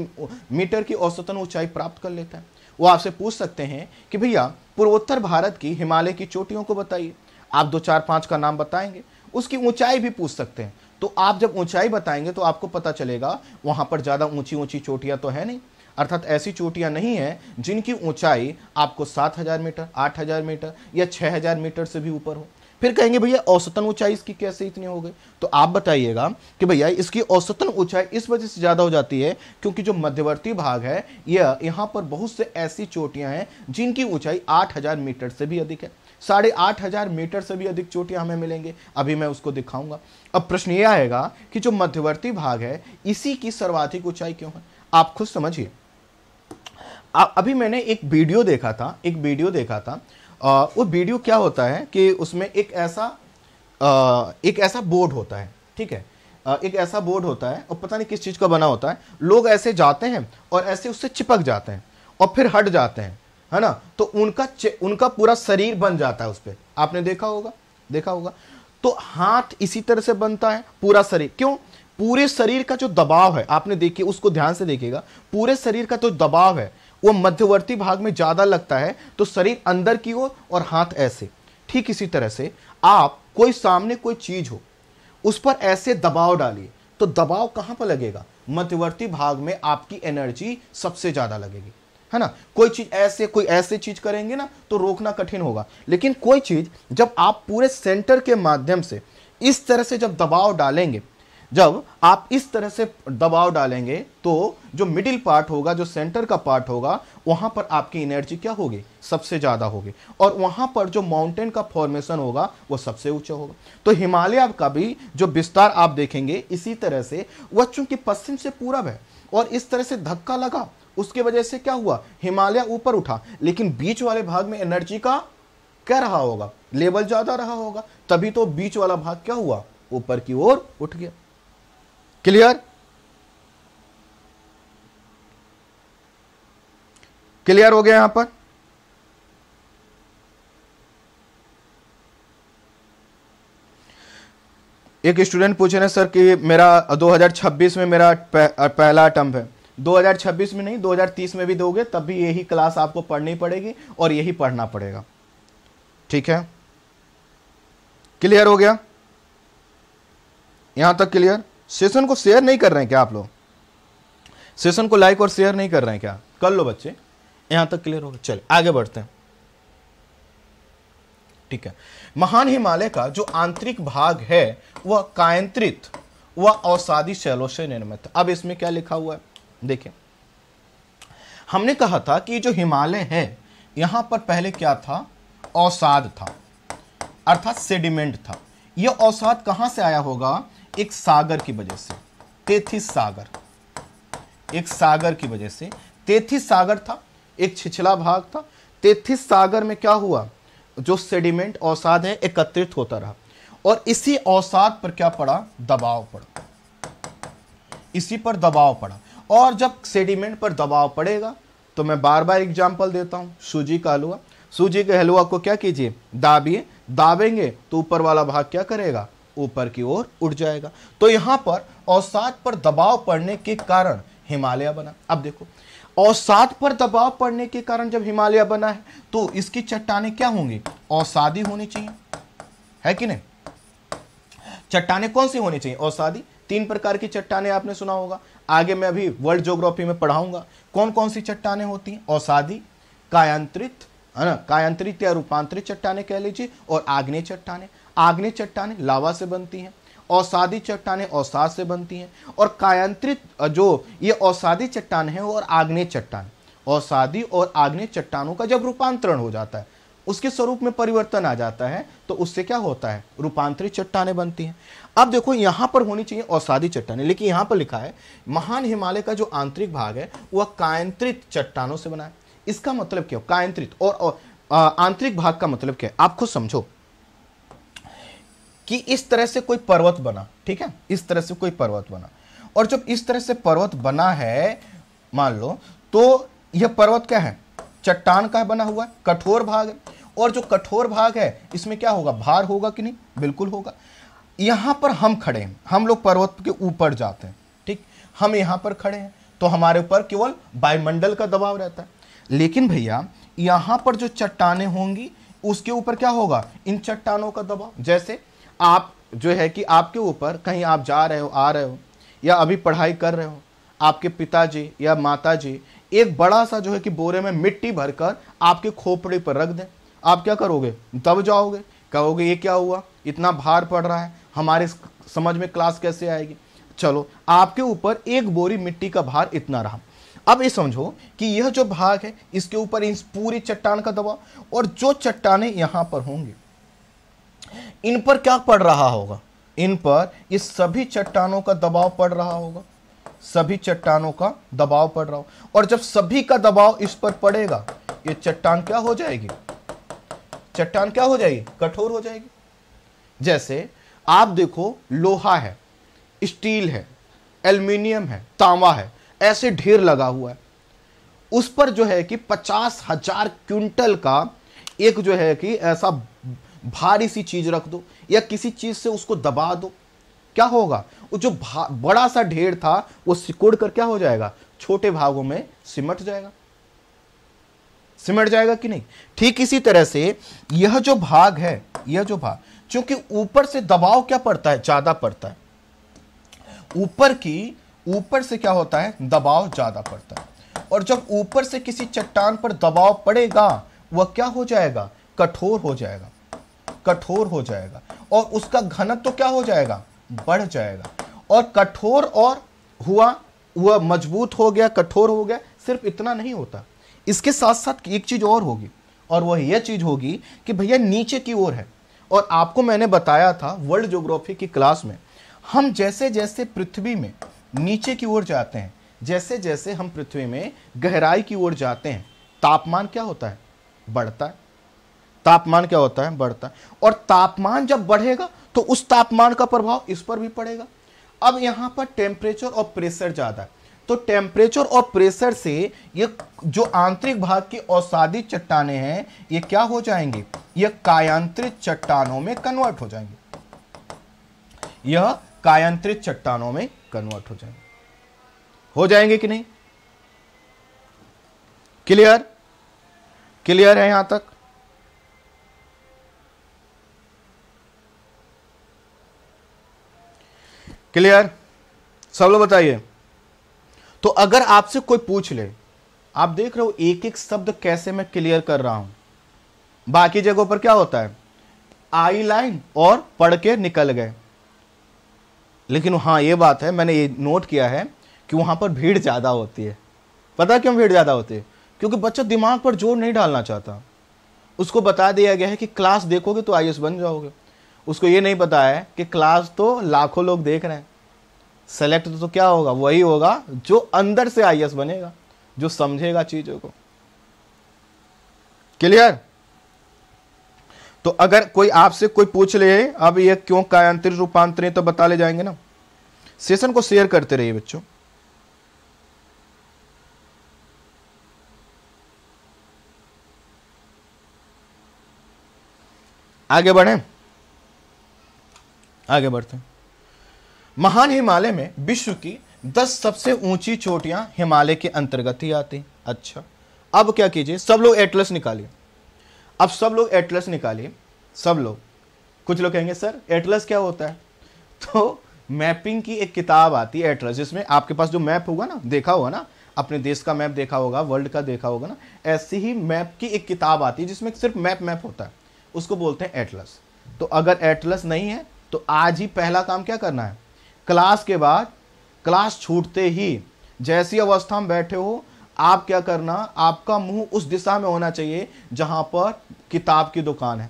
मीटर की औसतन ऊंचाई प्राप्त कर लेता है वो आपसे पूछ सकते हैं कि भैया पूर्वोत्तर भारत की हिमालय की चोटियों को बताइए आप दो चार पाँच का नाम बताएंगे उसकी ऊंचाई भी पूछ सकते हैं तो आप जब ऊंचाई बताएंगे तो आपको पता चलेगा वहां पर ज़्यादा ऊंची ऊंची चोटियां तो है नहीं अर्थात ऐसी चोटियां नहीं है जिनकी ऊंचाई आपको 7000 मीटर 8000 मीटर या 6000 मीटर से भी ऊपर हो फिर कहेंगे भैया औसतन ऊंचाई इसकी कैसे इतनी हो गई तो आप बताइएगा कि भैया इसकी औसतन ऊंचाई इस वजह से ज़्यादा हो जाती है क्योंकि जो मध्यवर्ती भाग है यह यहाँ पर बहुत से ऐसी चोटियां हैं जिनकी ऊंचाई 8000 मीटर से भी अधिक है साढ़े आठ हजार मीटर से भी अधिक चोटियां हमें मिलेंगे अभी मैं उसको दिखाऊंगा अब प्रश्न ये आएगा कि जो मध्यवर्ती भाग है इसी की सर्वाधिक ऊंचाई क्यों है आप खुद समझिए अभी मैंने एक वीडियो देखा था एक वीडियो देखा था आ, वो वीडियो क्या होता है कि उसमें एक ऐसा आ, एक ऐसा बोर्ड होता है ठीक है एक ऐसा बोर्ड होता है और पता नहीं किस चीज़ का बना होता है लोग ऐसे जाते हैं और ऐसे उससे चिपक जाते हैं और फिर हट जाते हैं है ना तो उनका उनका पूरा शरीर बन जाता है उस पर आपने देखा होगा देखा होगा तो हाथ इसी तरह से बनता है पूरा शरीर क्यों पूरे शरीर का जो दबाव है आपने देखिए उसको ध्यान से देखिएगा पूरे शरीर का जो दबाव है वो मध्यवर्ती भाग में ज़्यादा लगता है तो शरीर अंदर की ओर और हाथ ऐसे ठीक इसी तरह से आप कोई सामने कोई चीज़ हो उस पर ऐसे दबाव डालिए तो दबाव कहां पर लगेगा मध्यवर्ती भाग में आपकी एनर्जी सबसे ज़्यादा लगेगी है ना कोई चीज़ ऐसे कोई ऐसे चीज़ करेंगे ना तो रोकना कठिन होगा लेकिन कोई चीज़ जब आप पूरे सेंटर के माध्यम से इस तरह से जब दबाव डालेंगे जब आप इस तरह से दबाव डालेंगे तो जो मिडिल पार्ट होगा जो सेंटर का पार्ट होगा वहां पर आपकी एनर्जी क्या होगी सबसे ज़्यादा होगी और वहां पर जो माउंटेन का फॉर्मेशन होगा वो सबसे ऊंचा होगा तो हिमालय का भी जो विस्तार आप देखेंगे इसी तरह से वह चूंकि पश्चिम से पूरब है और इस तरह से धक्का लगा उसकी वजह से क्या हुआ हिमालय ऊपर उठा लेकिन बीच वाले भाग में एनर्जी का क्या रहा होगा लेवल ज़्यादा रहा होगा तभी तो बीच वाला भाग क्या हुआ ऊपर की ओर उठ गया क्लियर क्लियर हो गया यहां पर एक स्टूडेंट पूछ रहे सर कि मेरा 2026 में मेरा पह, पहला अटम्प है 2026 में नहीं 2030 में भी दोगे तब भी यही क्लास आपको पढ़नी पड़ेगी और यही पढ़ना पड़ेगा ठीक है क्लियर हो गया यहां तक क्लियर सेशन को शेयर नहीं कर रहे हैं क्या आप लोग सेशन को लाइक और शेयर नहीं कर रहे हैं क्या कर लो बच्चे यहां तक क्लियर हो गया चलिए आगे बढ़ते हैं ठीक है महान हिमालय का जो आंतरिक भाग है वह कायंत्रित वह औसादी शैलों से निर्मित अब इसमें क्या लिखा हुआ है देखें हमने कहा था कि जो हिमालय है यहां पर पहले क्या था औसाद था अर्थात सेडिमेंट था यह औसाद कहां से आया होगा एक सागर की वजह से तेथिस सागर एक सागर की वजह से तेथिस सागर था एक छिछला भाग था तेथिस सागर में क्या हुआ जो सेडिमेंट औसाद है एकत्रित होता रहा और इसी औसाद पर क्या पड़ा दबाव पड़ा इसी पर दबाव पड़ा और जब सेडिमेंट पर दबाव पड़ेगा तो मैं बार बार एग्जाम्पल देता हूँ सूजी का हलवा सूजी के हलवा को क्या कीजिए दाबिए दाबेंगे तो ऊपर वाला भाग क्या करेगा ऊपर की ओर उठ जाएगा तो यहां पर औसात पर दबाव पड़ने के कारण हिमालय बना अब देखो औसात पर दबाव पड़ने के कारण जब हिमालय बना है तो इसकी चट्टाने क्या होंगी औसादी होनी चाहिए है कि नहीं चट्टाने कौन सी होनी चाहिए औसादी तीन प्रकार की चट्टाने आपने सुना होगा आगे मैं अभी वर्ल्ड जोग्राफी में पढ़ाऊंगा कौन कौन सी चट्टाने होती हैं औसादी कायांत्रित है ना कायांत्रित या रूपांतरित चट्टाने कह लीजिए और आग्नेय चट्टाने आग्नेय चट्टाने लावा से बनती हैं औसादी चट्टाने औसाद से बनती हैं और कायांत्रित जो ये औसादी चट्टान है और आग्नेय चट्टान औसादी और आग्नेय चट्टानों का जब रूपांतरण हो जाता है उसके स्वरूप में परिवर्तन आ जाता है तो उससे क्या होता है रूपांतरित चट्टाने बनती हैं अब देखो यहां पर होनी चाहिए औसादी चट्टाने लेकिन यहां पर लिखा है महान हिमालय का जो आंतरिक भाग है वह कायंत्रित चट्टानों से बना है इसका मतलब क्या हो कायंत्रित और, और आंतरिक भाग का मतलब क्या है आप खुद समझो कि इस तरह से कोई पर्वत बना ठीक है इस तरह से कोई पर्वत बना और जब इस तरह से पर्वत बना है मान लो तो यह पर्वत क्या है चट्टान का बना हुआ है कठोर भाग है और जो कठोर भाग है इसमें क्या होगा भार होगा कि नहीं बिल्कुल होगा यहां पर हम खड़े हैं हम लोग पर्वत के ऊपर जाते हैं ठीक हम यहां पर खड़े हैं तो हमारे ऊपर केवल वायुमंडल का दबाव रहता है लेकिन भैया यहां पर जो चट्टाने होंगी उसके ऊपर क्या होगा इन चट्टानों का दबाव जैसे आप जो है कि आपके ऊपर कहीं आप जा रहे हो आ रहे हो या अभी पढ़ाई कर रहे हो आपके पिताजी या माताजी एक बड़ा सा जो है कि बोरे में मिट्टी भरकर आपके खोपड़े पर रख दें आप क्या करोगे दब जाओगे कहोगे ये क्या हुआ इतना भार पड़ रहा है हमारे समझ में क्लास कैसे आएगी चलो आपके ऊपर एक बोरी मिट्टी का भार इतना रहा अब ये समझो कि यह जो भाग है इसके ऊपर इस पूरी चट्टान का दबाव और जो चट्टाने यहां पर होंगी इन पर क्या पड़ रहा होगा इन पर इस सभी चट्टानों का दबाव पड़ रहा होगा सभी चट्टानों का दबाव पड़ रहा हो और जब सभी का दबाव इस पर पड़ेगा ये चट्टान क्या हो जाएगी चट्टान क्या हो जाएगी कठोर हो जाएगी जैसे आप देखो लोहा है स्टील है एल्यूमिनियम है तांबा है ऐसे ढेर लगा हुआ है उस पर जो है कि पचास हजार क्विंटल का एक जो है कि ऐसा भारी सी चीज रख दो या किसी चीज से उसको दबा दो क्या होगा वो जो बड़ा सा ढेर था वो सिकुड़ कर क्या हो जाएगा छोटे भागों में सिमट जाएगा सिमट जाएगा कि नहीं ठीक इसी तरह से यह जो भाग है यह जो भाग क्योंकि ऊपर से दबाव क्या पड़ता है ज्यादा पड़ता है ऊपर की ऊपर से क्या होता है दबाव ज्यादा पड़ता है और जब ऊपर से किसी चट्टान पर दबाव पड़ेगा वह क्या हो जाएगा कठोर हो जाएगा कठोर हो जाएगा और उसका घनत्व तो क्या हो जाएगा बढ़ जाएगा और कठोर और हुआ वह मजबूत हो गया कठोर हो गया सिर्फ इतना नहीं होता इसके साथ साथ एक चीज़ और होगी और वह यह चीज़ होगी कि भैया नीचे की ओर है और आपको मैंने बताया था वर्ल्ड ज्योग्राफी की क्लास में हम जैसे जैसे पृथ्वी में नीचे की ओर जाते हैं जैसे जैसे हम पृथ्वी में गहराई की ओर जाते हैं तापमान क्या होता है बढ़ता है तापमान क्या होता है बढ़ता है और तापमान जब बढ़ेगा तो उस तापमान का प्रभाव इस पर भी पड़ेगा अब यहां पर टेम्परेचर और प्रेशर ज़्यादा है तो टेम्परेचर और प्रेशर से ये जो आंतरिक भाग की औसादी चट्टाने हैं ये क्या हो जाएंगे ये कायांत्रित चट्टानों में कन्वर्ट हो जाएंगे यह कायांत्रित चट्टानों में कन्वर्ट हो जाएंगे हो जाएंगे कि नहीं क्लियर क्लियर है यहां तक क्लियर सब लोग बताइए तो अगर आपसे कोई पूछ ले आप देख रहे हो एक एक शब्द कैसे मैं क्लियर कर रहा हूं बाकी जगहों पर क्या होता है आई लाइन और पढ़ के निकल गए लेकिन हाँ ये बात है मैंने ये नोट किया है कि वहां पर भीड़ ज़्यादा होती है पता क्यों भीड़ ज़्यादा होती है क्योंकि बच्चा दिमाग पर जोर नहीं डालना चाहता उसको बता दिया गया है कि क्लास देखोगे तो आई बन जाओगे उसको ये नहीं पता है कि क्लास तो लाखों लोग देख रहे हैं सेलेक्ट तो, तो क्या होगा वही होगा जो अंदर से आईएएस बनेगा जो समझेगा चीजों को क्लियर तो अगर कोई आपसे कोई पूछ ले अब ये क्यों कायांतर रूपांतरित तो बता ले जाएंगे ना सेशन को शेयर करते रहिए बच्चों आगे बढ़े आगे बढ़ते हैं महान हिमालय में विश्व की दस सबसे ऊंची चोटियां हिमालय के अंतर्गत ही आती अच्छा अब क्या कीजिए सब लोग एटलस निकालिए अब सब लोग एटलस निकालिए सब लोग कुछ लोग कहेंगे सर एटलस क्या होता है तो मैपिंग की एक किताब आती है एटलस जिसमें आपके पास जो मैप होगा ना देखा होगा ना अपने देश का मैप देखा होगा वर्ल्ड का देखा होगा ना ऐसी ही मैप की एक किताब आती है जिसमें सिर्फ मैप मैप होता है उसको बोलते हैं एटलस तो अगर एटलस नहीं है तो आज ही पहला काम क्या करना है क्लास के बाद क्लास छूटते ही जैसी अवस्था में बैठे हो आप क्या करना आपका मुंह उस दिशा में होना चाहिए जहां पर किताब की दुकान है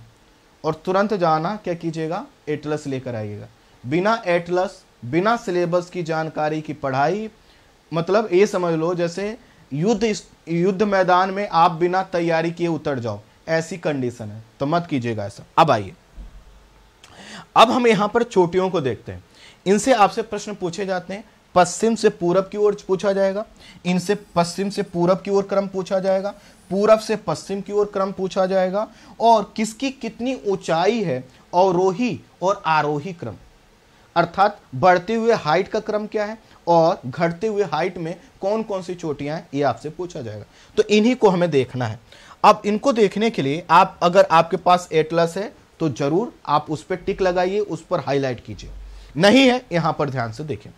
और तुरंत जाना क्या कीजिएगा एटलस लेकर आइएगा बिना एटलस बिना सिलेबस की जानकारी की पढ़ाई मतलब ये समझ लो जैसे युद्ध युद्ध मैदान में आप बिना तैयारी किए उतर जाओ ऐसी कंडीशन है तो मत कीजिएगा ऐसा अब आइए अब हम यहां पर चोटियों को देखते हैं इनसे आपसे प्रश्न पूछे जाते हैं पश्चिम से पूरब की ओर पूछा जाएगा इनसे पश्चिम से पूरब की ओर क्रम पूछा जाएगा पूरब से पश्चिम की ओर क्रम पूछा जाएगा और किसकी कितनी ऊंचाई है अवरोही और आरोही क्रम अर्थात बढ़ते हुए हाइट का क्रम क्या है और घटते हुए हाइट में कौन कौन सी चोटियां हैं ये आपसे पूछा जाएगा तो इन्हीं को हमें देखना है अब इनको देखने के लिए आप अगर आपके पास एटलस है तो जरूर आप उस पर टिक लगाइए उस पर हाईलाइट कीजिए नहीं है यहां पर ध्यान से देखें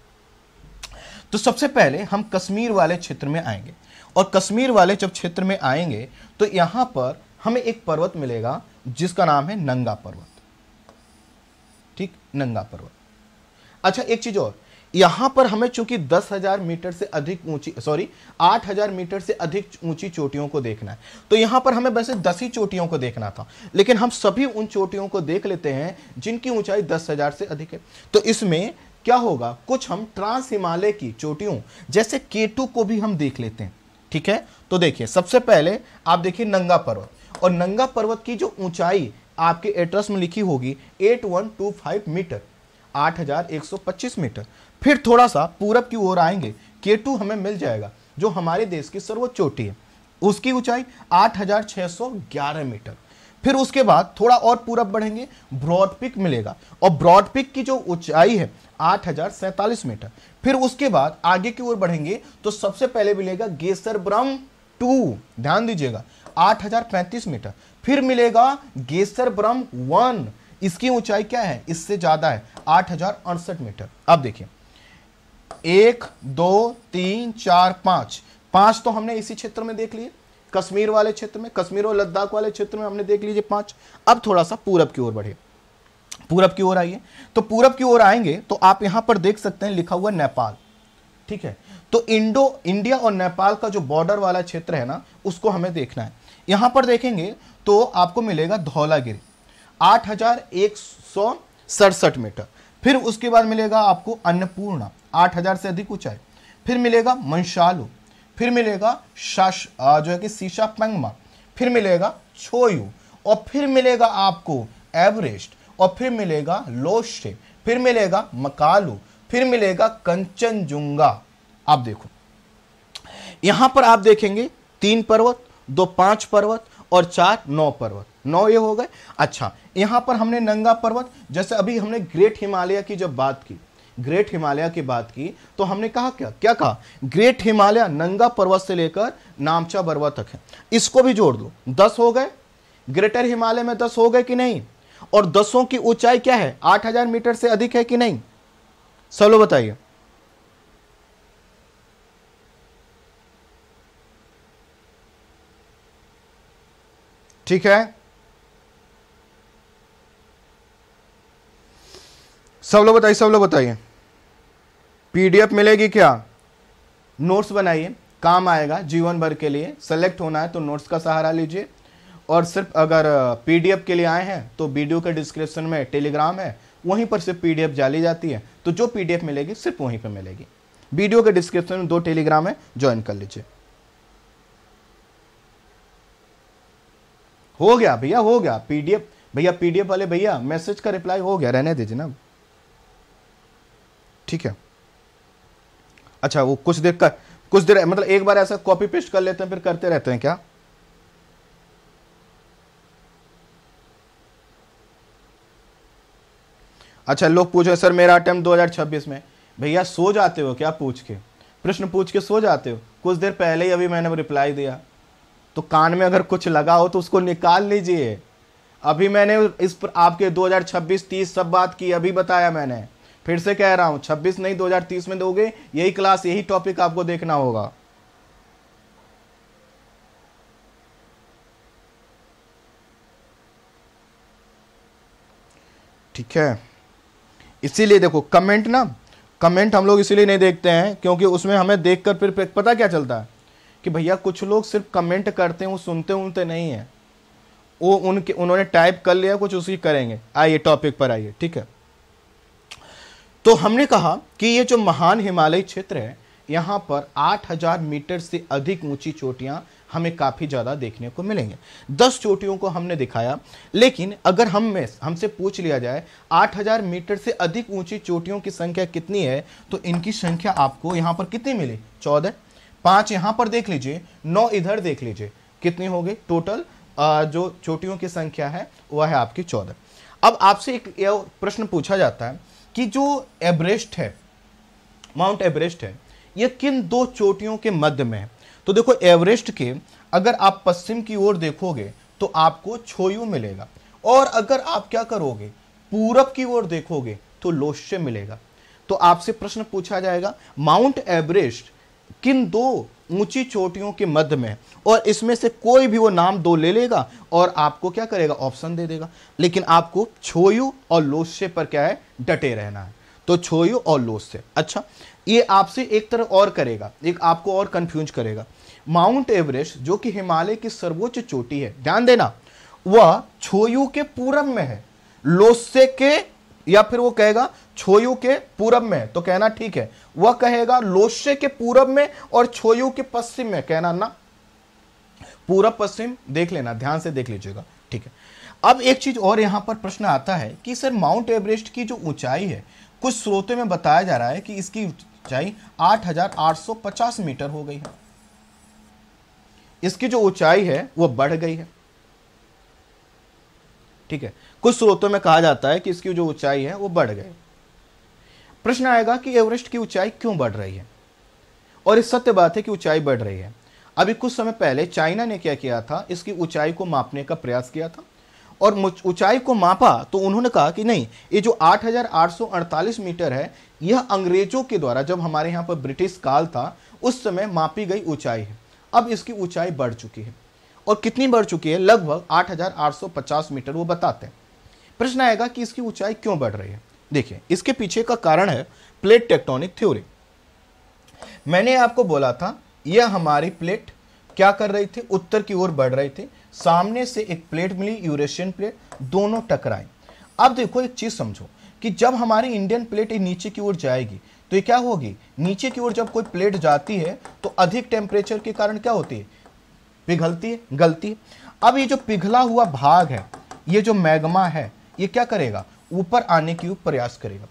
तो सबसे पहले हम कश्मीर वाले क्षेत्र में आएंगे और कश्मीर वाले जब क्षेत्र में आएंगे तो यहां पर हमें एक पर्वत मिलेगा जिसका नाम है नंगा पर्वत ठीक नंगा पर्वत अच्छा एक चीज़ और यहां पर हमें चूंकि 10,000 मीटर से अधिक ऊंची सॉरी 8,000 मीटर से अधिक ऊंची चोटियों को देखना है तो यहां पर हमें वैसे 10 ही चोटियों को देखना था लेकिन हम सभी उन चोटियों को देख लेते हैं जिनकी ऊंचाई 10,000 से अधिक है तो इसमें क्या होगा कुछ हम ट्रांस हिमालय की चोटियों जैसे केटू को भी हम देख लेते हैं ठीक है तो देखिए सबसे पहले आप देखिए नंगा पर्वत और नंगा पर्वत की जो ऊंचाई आपके एड्रेस में लिखी होगी एट मीटर 8125 मीटर फिर थोड़ा सा पूरब की ओर आएंगे के टू हमें मिल जाएगा जो हमारे देश की सर्वोच्च चोटी है उसकी ऊंचाई 8,611 मीटर फिर उसके बाद थोड़ा और पूरब बढ़ेंगे ब्रॉड पिक मिलेगा और ब्रॉड पिक की जो ऊंचाई है आठ मीटर फिर उसके बाद आगे की ओर बढ़ेंगे तो सबसे पहले मिलेगा गेसर ब्रह्म टू ध्यान दीजिएगा 8035 मीटर फिर मिलेगा गेसर ब्रह्म वन इसकी ऊंचाई क्या है इससे ज़्यादा है आठ मीटर अब देखिए एक दो तीन चार पांच पांच तो हमने इसी क्षेत्र में देख लिए कश्मीर वाले क्षेत्र में कश्मीर और लद्दाख वाले क्षेत्र में हमने देख लीजिए पांच अब थोड़ा सा पूरब की ओर बढ़े पूरब की ओर आइए तो पूरब की ओर आएंगे तो आप यहां पर देख सकते हैं लिखा हुआ नेपाल ठीक है तो इंडो इंडिया और नेपाल का जो बॉर्डर वाला क्षेत्र है ना उसको हमें देखना है यहां पर देखेंगे तो आपको मिलेगा धौलागिरी आठ हजार एक सौ सड़सठ मीटर फिर उसके बाद मिलेगा आपको अन्नपूर्णा आठ हज़ार से अधिक ऊंचाई फिर मिलेगा मंशालु फिर मिलेगा शाश जो है कि शीशा पंगमा फिर मिलेगा छोयू और फिर मिलेगा आपको एवरेस्ट और फिर मिलेगा लोशे फिर मिलेगा मकालू फिर मिलेगा कंचनजुंगा आप देखो यहां पर आप देखेंगे तीन पर्वत दो पांच पर्वत और चार नौ पर्वत नौ ये हो गए अच्छा यहां पर हमने नंगा पर्वत जैसे अभी हमने ग्रेट हिमालय की जब बात की ग्रेट हिमालय की बात की तो हमने कहा क्या क्या कहा ग्रेट हिमालय नंगा पर्वत से लेकर नामचा पर्वत तक है इसको भी जोड़ दो दस हो गए ग्रेटर हिमालय में दस हो गए कि नहीं और दसों की ऊंचाई क्या है आठ हजार मीटर से अधिक है कि नहीं सलो बताइए ठीक है सब लोग बताइए सब लोग बताइए पीडीएफ मिलेगी क्या नोट्स बनाइए काम आएगा जीवन भर के लिए सेलेक्ट होना है तो नोट्स का सहारा लीजिए और सिर्फ अगर पीडीएफ के लिए आए हैं तो वीडियो के डिस्क्रिप्शन में टेलीग्राम है वहीं पर सिर्फ पीडीएफ जाली जाती है तो जो पीडीएफ मिलेगी सिर्फ वहीं पर मिलेगी वीडियो के डिस्क्रिप्शन में दो टेलीग्राम है ज्वाइन कर लीजिए हो गया भैया हो गया पीडीएफ भैया पीडीएफ वाले भैया मैसेज का रिप्लाई हो गया रहने दीजिए ना ठीक है अच्छा वो कुछ देर का कुछ देर मतलब एक बार ऐसा कॉपी पेस्ट कर लेते हैं फिर करते रहते हैं क्या अच्छा लोग पूछो सर मेरा अटेम्प्ट 2026 में भैया सो जाते हो क्या पूछ के प्रश्न पूछ के सो जाते हो कुछ देर पहले ही अभी मैंने रिप्लाई दिया तो कान में अगर कुछ लगा हो तो उसको निकाल लीजिए अभी मैंने इस पर आपके 2026 30 सब बात की अभी बताया मैंने फिर से कह रहा हूं छब्बीस नहीं 2030 में दोगे यही क्लास यही टॉपिक आपको देखना होगा ठीक है इसीलिए देखो कमेंट ना कमेंट हम लोग इसीलिए नहीं देखते हैं क्योंकि उसमें हमें देखकर फिर पता क्या चलता है कि भैया कुछ लोग सिर्फ कमेंट करते हैं वो सुनते उनते नहीं है वो उनके उन्होंने टाइप कर लिया कुछ उसी करेंगे आइए टॉपिक पर आइए ठीक है तो हमने कहा कि ये जो महान हिमालयी क्षेत्र है यहाँ पर 8000 मीटर से अधिक ऊंची चोटियाँ हमें काफ़ी ज़्यादा देखने को मिलेंगे दस चोटियों को हमने दिखाया लेकिन अगर हम में हमसे पूछ लिया जाए 8000 मीटर से अधिक ऊंची चोटियों की संख्या कितनी है तो इनकी संख्या आपको यहाँ पर कितनी मिली चौदह पाँच यहाँ पर देख लीजिए नौ इधर देख लीजिए कितनी हो गई टोटल जो चोटियों की संख्या है वह है आपकी चौदह अब आपसे एक प्रश्न पूछा जाता है कि जो एवरेस्ट है माउंट एवरेस्ट है ये किन दो चोटियों के मध्य में है तो देखो एवरेस्ट के अगर आप पश्चिम की ओर देखोगे तो आपको छोयू मिलेगा और अगर आप क्या करोगे पूरब की ओर देखोगे तो लोश्य मिलेगा तो आपसे प्रश्न पूछा जाएगा माउंट एवरेस्ट किन दो ऊंची चोटियों के मध्य में और इसमें से कोई भी वो नाम दो ले लेगा और आपको क्या करेगा ऑप्शन दे देगा लेकिन आपको छोयू और लोस्य पर क्या है डटे रहना है तो छोयू और लोस्य अच्छा ये आपसे एक तरह और करेगा एक आपको और कंफ्यूज करेगा माउंट एवरेस्ट जो कि हिमालय की सर्वोच्च चोटी है ध्यान देना वह छोयू के पूरब में है लोस्य के या फिर वो कहेगा छोयू के पूरब में तो कहना ठीक है वह कहेगा लोशे के पूरब में और छोयू के पश्चिम में कहना ना पूरब पश्चिम देख लेना ध्यान से देख लीजिएगा ठीक है अब एक चीज और यहां पर प्रश्न आता है कि सर माउंट एवरेस्ट की जो ऊंचाई है कुछ स्रोतों में बताया जा रहा है कि इसकी ऊंचाई 8,850 मीटर हो गई है इसकी जो ऊंचाई है वह बढ़ गई है ठीक है कुछ स्रोतों में कहा जाता है कि इसकी जो ऊंचाई है वो बढ़ गए प्रश्न आएगा कि एवरेस्ट की ऊंचाई क्यों बढ़ रही है और इस सत्य बात है कि ऊंचाई बढ़ रही है अभी कुछ समय पहले चाइना ने क्या किया था इसकी ऊंचाई को मापने का प्रयास किया था और ऊंचाई को मापा तो उन्होंने कहा कि नहीं ये जो 8,848 मीटर है यह अंग्रेजों के द्वारा जब हमारे यहाँ पर ब्रिटिश काल था उस समय मापी गई ऊंचाई है अब इसकी ऊंचाई बढ़ चुकी है और कितनी बढ़ चुकी है लगभग 8,850 मीटर वो बताते हैं प्रश्न आएगा कि इसकी ऊंचाई क्यों बढ़ रही है देखिए इसके पीछे का कारण है प्लेट टेक्टोनिक थ्योरी मैंने आपको बोला था यह हमारी प्लेट क्या कर रही थी उत्तर की ओर बढ़ रही थी सामने से एक प्लेट मिली यूरेशियन प्लेट दोनों टकराए अब देखो एक चीज़ समझो कि जब हमारी इंडियन प्लेट नीचे की ओर जाएगी तो ये क्या होगी नीचे की ओर जब कोई प्लेट जाती है तो अधिक टेम्परेचर के कारण क्या होती है पिघलती है गलती है अब ये जो पिघला हुआ भाग है ये जो मैग्मा है ये क्या करेगा ऊपर आने की प्रयास करेगा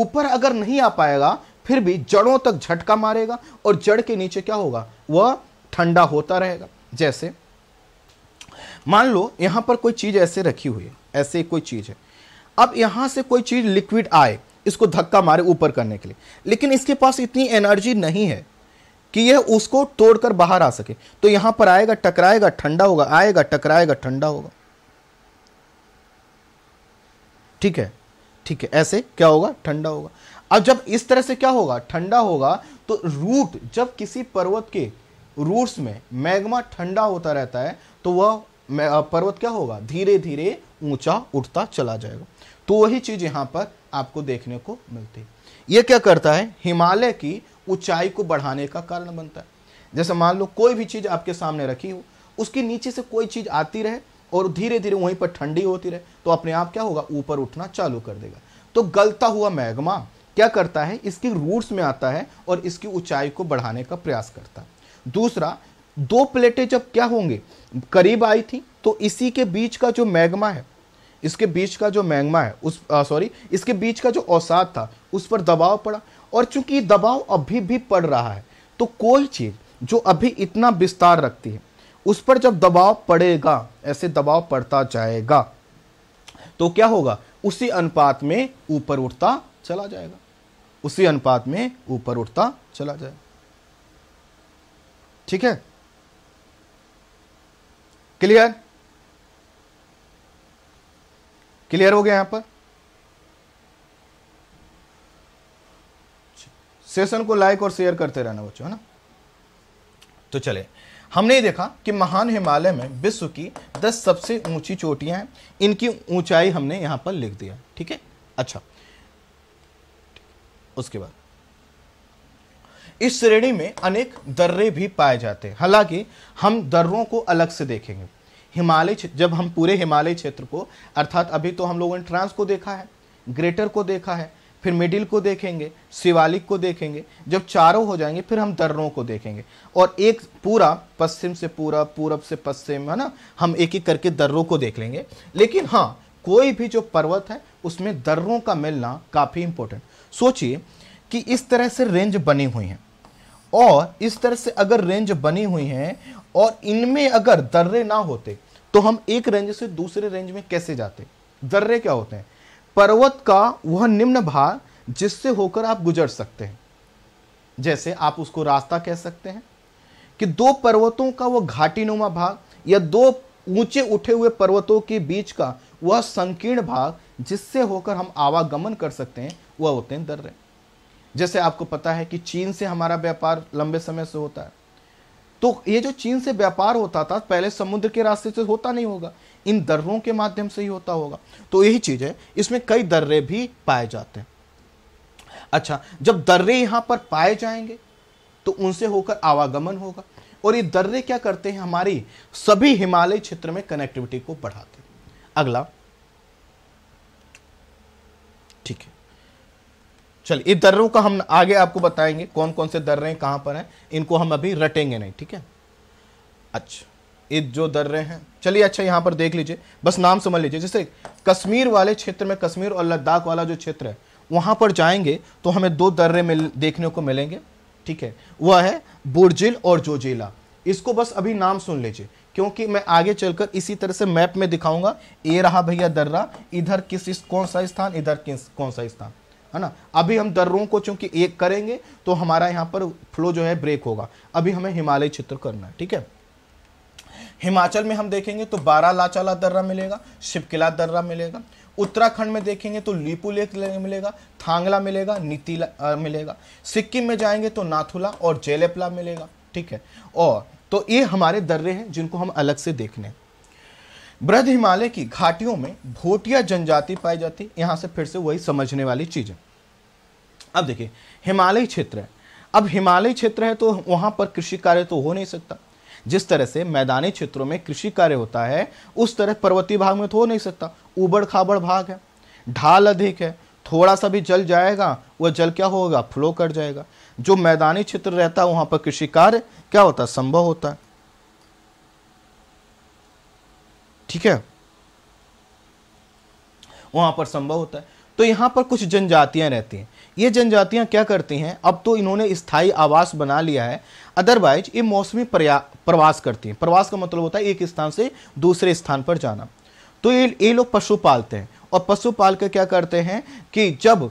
ऊपर अगर नहीं आ पाएगा फिर भी जड़ों तक झटका मारेगा और जड़ के नीचे क्या होगा वह ठंडा होता रहेगा जैसे मान लो यहां पर कोई चीज़ ऐसे रखी हुई है ऐसे कोई चीज़ है अब यहां से कोई चीज़ लिक्विड आए इसको धक्का मारे ऊपर करने के लिए लेकिन इसके पास इतनी एनर्जी नहीं है कि यह उसको तोड़कर बाहर आ सके तो यहां पर आएगा टकराएगा ठंडा होगा आएगा टकराएगा ठंडा होगा ठीक है ठीक है ऐसे क्या होगा ठंडा होगा अब जब इस तरह से क्या होगा ठंडा होगा तो रूट जब किसी पर्वत के रूट्स में मैग्मा ठंडा होता रहता है तो वह पर्वत क्या होगा धीरे धीरे ऊंचा उठता चला जाएगा तो वही चीज यहां पर आपको देखने को मिलती है यह क्या करता है हिमालय की ऊंचाई को बढ़ाने का कारण बनता है जैसे मान लो कोई भी चीज़ आपके सामने रखी हो उसके नीचे से कोई चीज़ आती रहे और धीरे धीरे वहीं पर ठंडी होती रहे तो अपने आप क्या होगा ऊपर उठना चालू कर देगा तो गलता हुआ मैग्मा क्या करता है इसकी रूट्स में आता है और इसकी ऊंचाई को बढ़ाने का प्रयास करता है दूसरा दो प्लेटें जब क्या होंगे करीब आई थी तो इसी के बीच का जो मैग्मा है इसके बीच का जो मैग्मा है उस सॉरी इसके बीच का जो औसाद था उस पर दबाव पड़ा और चूंकि दबाव अभी भी पड़ रहा है तो कोई चीज़ जो अभी इतना विस्तार रखती है उस पर जब दबाव पड़ेगा ऐसे दबाव पड़ता जाएगा तो क्या होगा उसी अनुपात में ऊपर उठता चला जाएगा उसी अनुपात में ऊपर उठता चला जाएगा ठीक है क्लियर क्लियर हो गया यहां पर सेशन को लाइक और शेयर करते रहना बच्चों है ना तो चले हमने देखा कि महान हिमालय में विश्व की दस सबसे ऊंची चोटियां हैं इनकी ऊंचाई हमने यहां पर लिख दिया ठीक है अच्छा उसके बाद इस श्रेणी में अनेक दर्रे भी पाए जाते हैं हालांकि हम दर्रों को अलग से देखेंगे हिमालय जब हम पूरे हिमालय क्षेत्र को अर्थात अभी तो हम लोगों ने ट्रांस को देखा है ग्रेटर को देखा है फिर मिडिल को देखेंगे शिवालिक को देखेंगे जब चारों हो जाएंगे फिर हम दर्रों को देखेंगे और एक पूरा पश्चिम से पूरा पूरब से पश्चिम है ना हम एक एक करके दर्रों को देख लेंगे लेकिन हाँ कोई भी जो पर्वत है उसमें दर्रों का मिलना काफ़ी इंपॉर्टेंट सोचिए कि इस तरह से रेंज बनी हुई हैं और इस तरह से अगर रेंज बनी हुई हैं और इनमें अगर दर्रे ना होते तो हम एक रेंज से दूसरे रेंज में कैसे जाते दर्रे क्या होते हैं पर्वत का वह निम्न भाग जिससे होकर आप गुजर सकते हैं जैसे आप उसको रास्ता कह सकते हैं कि दो पर्वतों का वह घाटी भाग या दो ऊंचे उठे हुए पर्वतों के बीच का वह संकीर्ण भाग जिससे होकर हम आवागमन कर सकते हैं वह होते हैं दर्रे जैसे आपको पता है कि चीन से हमारा व्यापार लंबे समय से होता है तो ये जो चीन से व्यापार होता था पहले समुद्र के रास्ते से होता नहीं होगा इन दर्रों के माध्यम से ही होता होगा तो यही चीज़ है इसमें कई दर्रे भी पाए जाते हैं अच्छा जब दर्रे यहां पर पाए जाएंगे तो उनसे होकर आवागमन होगा और ये दर्रे क्या करते हैं हमारी सभी हिमालय क्षेत्र में कनेक्टिविटी को बढ़ाते हैं अगला ठीक है चलिए इन दर्रों का हम आगे आपको बताएंगे कौन कौन से दर्रे कहां पर हैं इनको हम अभी रटेंगे नहीं ठीक है अच्छा ईद जो दर्रे हैं चलिए अच्छा यहाँ पर देख लीजिए बस नाम समझ लीजिए जैसे कश्मीर वाले क्षेत्र में कश्मीर और लद्दाख वाला जो क्षेत्र है वहाँ पर जाएंगे तो हमें दो दर्रे मिल देखने को मिलेंगे ठीक है वह है बुरजिल और जोजिला इसको बस अभी नाम सुन लीजिए क्योंकि मैं आगे चलकर इसी तरह से मैप में दिखाऊंगा ये रहा भैया दर्रा इधर किस इस कौन सा स्थान इधर किस कौन सा स्थान है ना अभी हम दर्रों को चूंकि एक करेंगे तो हमारा यहाँ पर फ्लो जो है ब्रेक होगा अभी हमें हिमालय क्षेत्र करना है ठीक है हिमाचल में हम देखेंगे तो बारा लाचाला दर्रा मिलेगा शिवकिला दर्रा मिलेगा उत्तराखंड में देखेंगे तो लीपू लेक मिलेगा थांगला मिलेगा नीतिला मिलेगा सिक्किम में जाएंगे तो नाथुला और जेलेपला मिलेगा ठीक है और तो ये हमारे दर्रे हैं जिनको हम अलग से देखने लें ब्रज हिमालय की घाटियों में भोटिया जनजाति पाई जाती यहाँ से फिर से वही समझने वाली चीज़ है अब देखिए हिमालय क्षेत्र है अब हिमालय क्षेत्र है तो वहाँ पर कृषि कार्य तो हो नहीं सकता जिस तरह से मैदानी क्षेत्रों में कृषि कार्य होता है उस तरह पर्वतीय भाग में तो हो नहीं सकता उबड़ खाबड़ भाग है ढाल अधिक है थोड़ा सा भी जल जाएगा वह जल क्या होगा फ्लो कर जाएगा जो मैदानी क्षेत्र रहता है वहां पर कृषि कार्य क्या होता है संभव होता है ठीक है वहां पर संभव होता है तो यहां पर कुछ जनजातियां रहती हैं ये जनजातियां क्या करती हैं अब तो इन्होंने स्थायी आवास बना लिया है अदरवाइज ये मौसमी प्रवास करती हैं प्रवास का मतलब होता है एक स्थान से दूसरे स्थान पर जाना तो ये ये लोग पशु पालते हैं और पशु पाल कर क्या करते हैं कि जब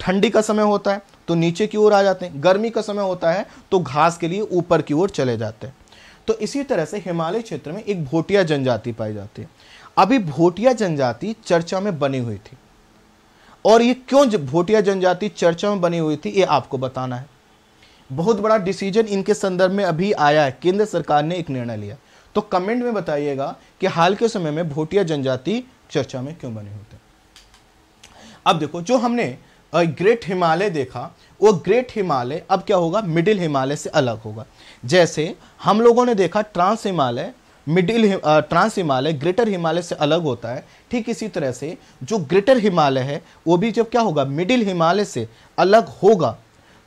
ठंडी का समय होता है तो नीचे की ओर आ जाते हैं गर्मी का समय होता है तो घास के लिए ऊपर की ओर चले जाते हैं तो इसी तरह से हिमालय क्षेत्र में एक भोटिया जनजाति पाई जाती है अभी भोटिया जनजाति चर्चा में बनी हुई थी और ये क्यों भोटिया जनजाति चर्चा में बनी हुई थी ये आपको बताना है बहुत बड़ा डिसीजन इनके संदर्भ में अभी आया है केंद्र सरकार ने एक निर्णय लिया तो कमेंट में बताइएगा कि हाल के समय में भोटिया जनजाति चर्चा में क्यों बने होते हैं अब देखो जो हमने ग्रेट हिमालय देखा वो ग्रेट हिमालय अब क्या होगा मिडिल हिमालय से अलग होगा जैसे हम लोगों ने देखा trans Himalaya middle trans Himalaya greater Himalaya से अलग होता है ठीक इसी तरह से जो ग्रेटर हिमालय है वो भी जब क्या होगा मिडिल हिमालय से अलग होगा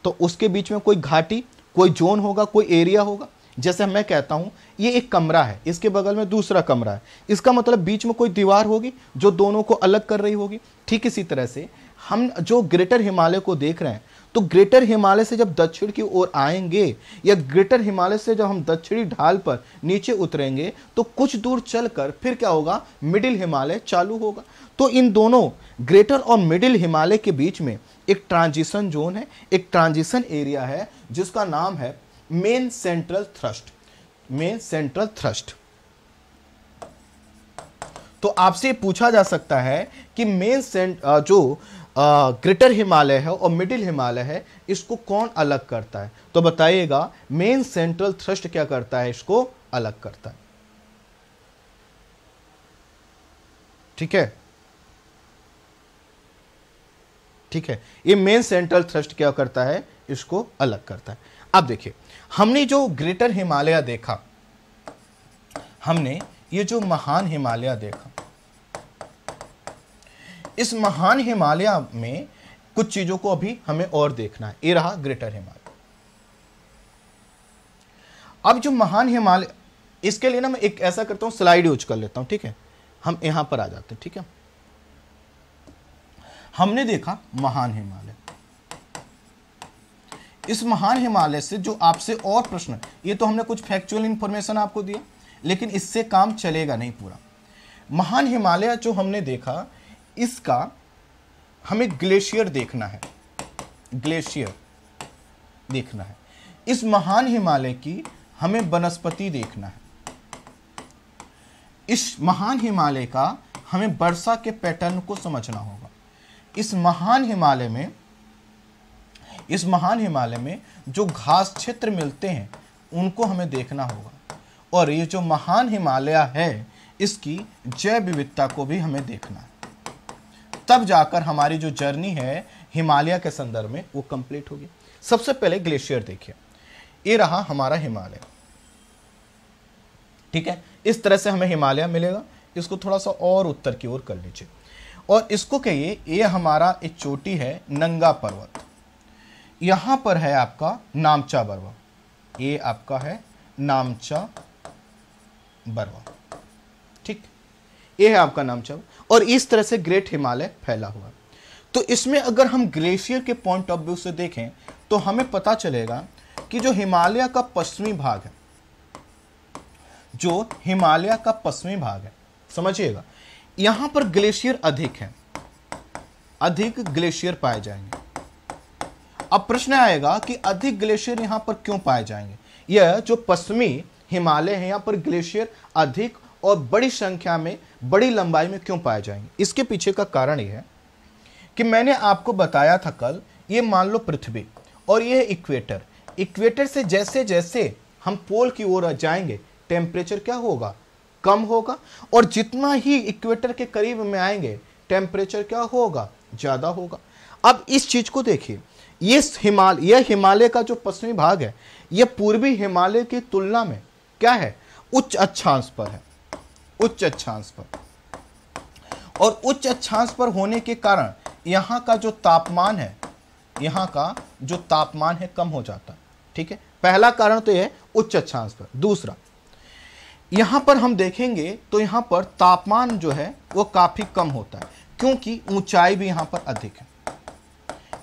तो उसके बीच में कोई घाटी कोई जोन होगा कोई एरिया होगा जैसे मैं कहता हूं ये एक कमरा है इसके बगल में दूसरा कमरा है इसका मतलब बीच में कोई दीवार होगी जो दोनों को अलग कर रही होगी ठीक इसी तरह से हम जो ग्रेटर हिमालय को देख रहे हैं तो ग्रेटर हिमालय से जब दक्षिण की ओर आएंगे या ग्रेटर हिमालय से जब हम दक्षिणी ढाल पर नीचे उतरेंगे तो कुछ दूर चलकर फिर क्या होगा मिडिल हिमालय चालू होगा तो इन दोनों ग्रेटर और मिडिल हिमालय के बीच में एक ट्रांजिशन जोन है एक ट्रांजिशन एरिया है जिसका नाम है main central thrust main central thrust तो आपसे पूछा जा सकता है कि मेन सेंट जो ग्रेटर हिमालय है और मिडिल हिमालय है इसको कौन अलग करता है तो बताइएगा मेन सेंट्रल थ्रस्ट क्या करता है इसको अलग करता है ठीक है ठीक है ये मेन सेंट्रल थ्रस्ट क्या करता है इसको अलग करता है अब देखिए हमने जो ग्रेटर हिमालय देखा हमने ये जो महान हिमालय देखा इस महान हिमालय में कुछ चीजों को अभी हमें और देखना है ये रहा ग्रेटर हिमालय अब जो महान हिमालय इसके लिए ना मैं एक ऐसा करता हूं स्लाइड यूज कर लेता हूं ठीक है हम यहां पर आ जाते हैं ठीक है हमने देखा महान हिमालय इस महान हिमालय से जो आपसे और प्रश्न ये तो हमने कुछ फैक्चुअल इंफॉर्मेशन आपको दिया लेकिन इससे काम चलेगा नहीं पूरा महान हिमालय जो हमने देखा इसका हमें ग्लेशियर देखना है ग्लेशियर देखना है इस महान हिमालय की हमें वनस्पति देखना है इस महान हिमालय का हमें वर्षा के पैटर्न को समझना होगा इस महान हिमालय में इस महान हिमालय में जो घास क्षेत्र मिलते हैं उनको हमें देखना होगा और ये जो महान हिमालय है इसकी जैव विविधता को भी हमें देखना है तब जाकर हमारी जो जर्नी है हिमालय के संदर्भ में वो कंप्लीट होगी सबसे पहले ग्लेशियर देखिए ये रहा हमारा हिमालय ठीक है इस तरह से हमें हिमालय मिलेगा इसको थोड़ा सा और उत्तर की ओर कर लीजिए और इसको कहिए ये हमारा एक चोटी है नंगा पर्वत यहां पर है आपका नामचा बरवा ये आपका है नामचा बरवा ठीक ये है आपका नामचा और इस तरह से ग्रेट हिमालय फैला हुआ तो इसमें अगर हम ग्लेशियर के पॉइंट ऑफ व्यू से देखें तो हमें पता चलेगा कि जो हिमालय का पश्चिमी भाग है जो हिमालय का पश्चिमी भाग है समझिएगा यहां पर ग्लेशियर अधिक है अधिक ग्लेशियर पाए जाएंगे अब प्रश्न आएगा कि अधिक ग्लेशियर यहां पर क्यों पाए जाएंगे यह जो पश्चिमी हिमालय है यहां पर ग्लेशियर अधिक और बड़ी संख्या में बड़ी लंबाई में क्यों पाए जाएंगे इसके पीछे का कारण यह है कि मैंने आपको बताया था कल ये मान लो पृथ्वी और यह इक्वेटर इक्वेटर से जैसे जैसे हम पोल की ओर जाएंगे टेम्परेचर क्या होगा कम होगा और जितना ही इक्वेटर के करीब में आएंगे टेम्परेचर क्या होगा ज़्यादा होगा अब इस चीज़ को देखिए ये हिमालय यह हिमालय का जो पश्चिमी भाग है यह पूर्वी हिमालय की तुलना में क्या है उच्च अक्षांश पर है उच्च अक्षांश पर और उच्च अक्षांश पर होने के कारण यहाँ का जो तापमान है यहाँ का जो तापमान है कम हो जाता है ठीक है पहला कारण तो यह उच्च अक्षांश पर दूसरा यहाँ पर हम देखेंगे तो यहाँ पर तापमान जो है वो काफ़ी कम होता है क्योंकि ऊंचाई भी यहाँ पर अधिक है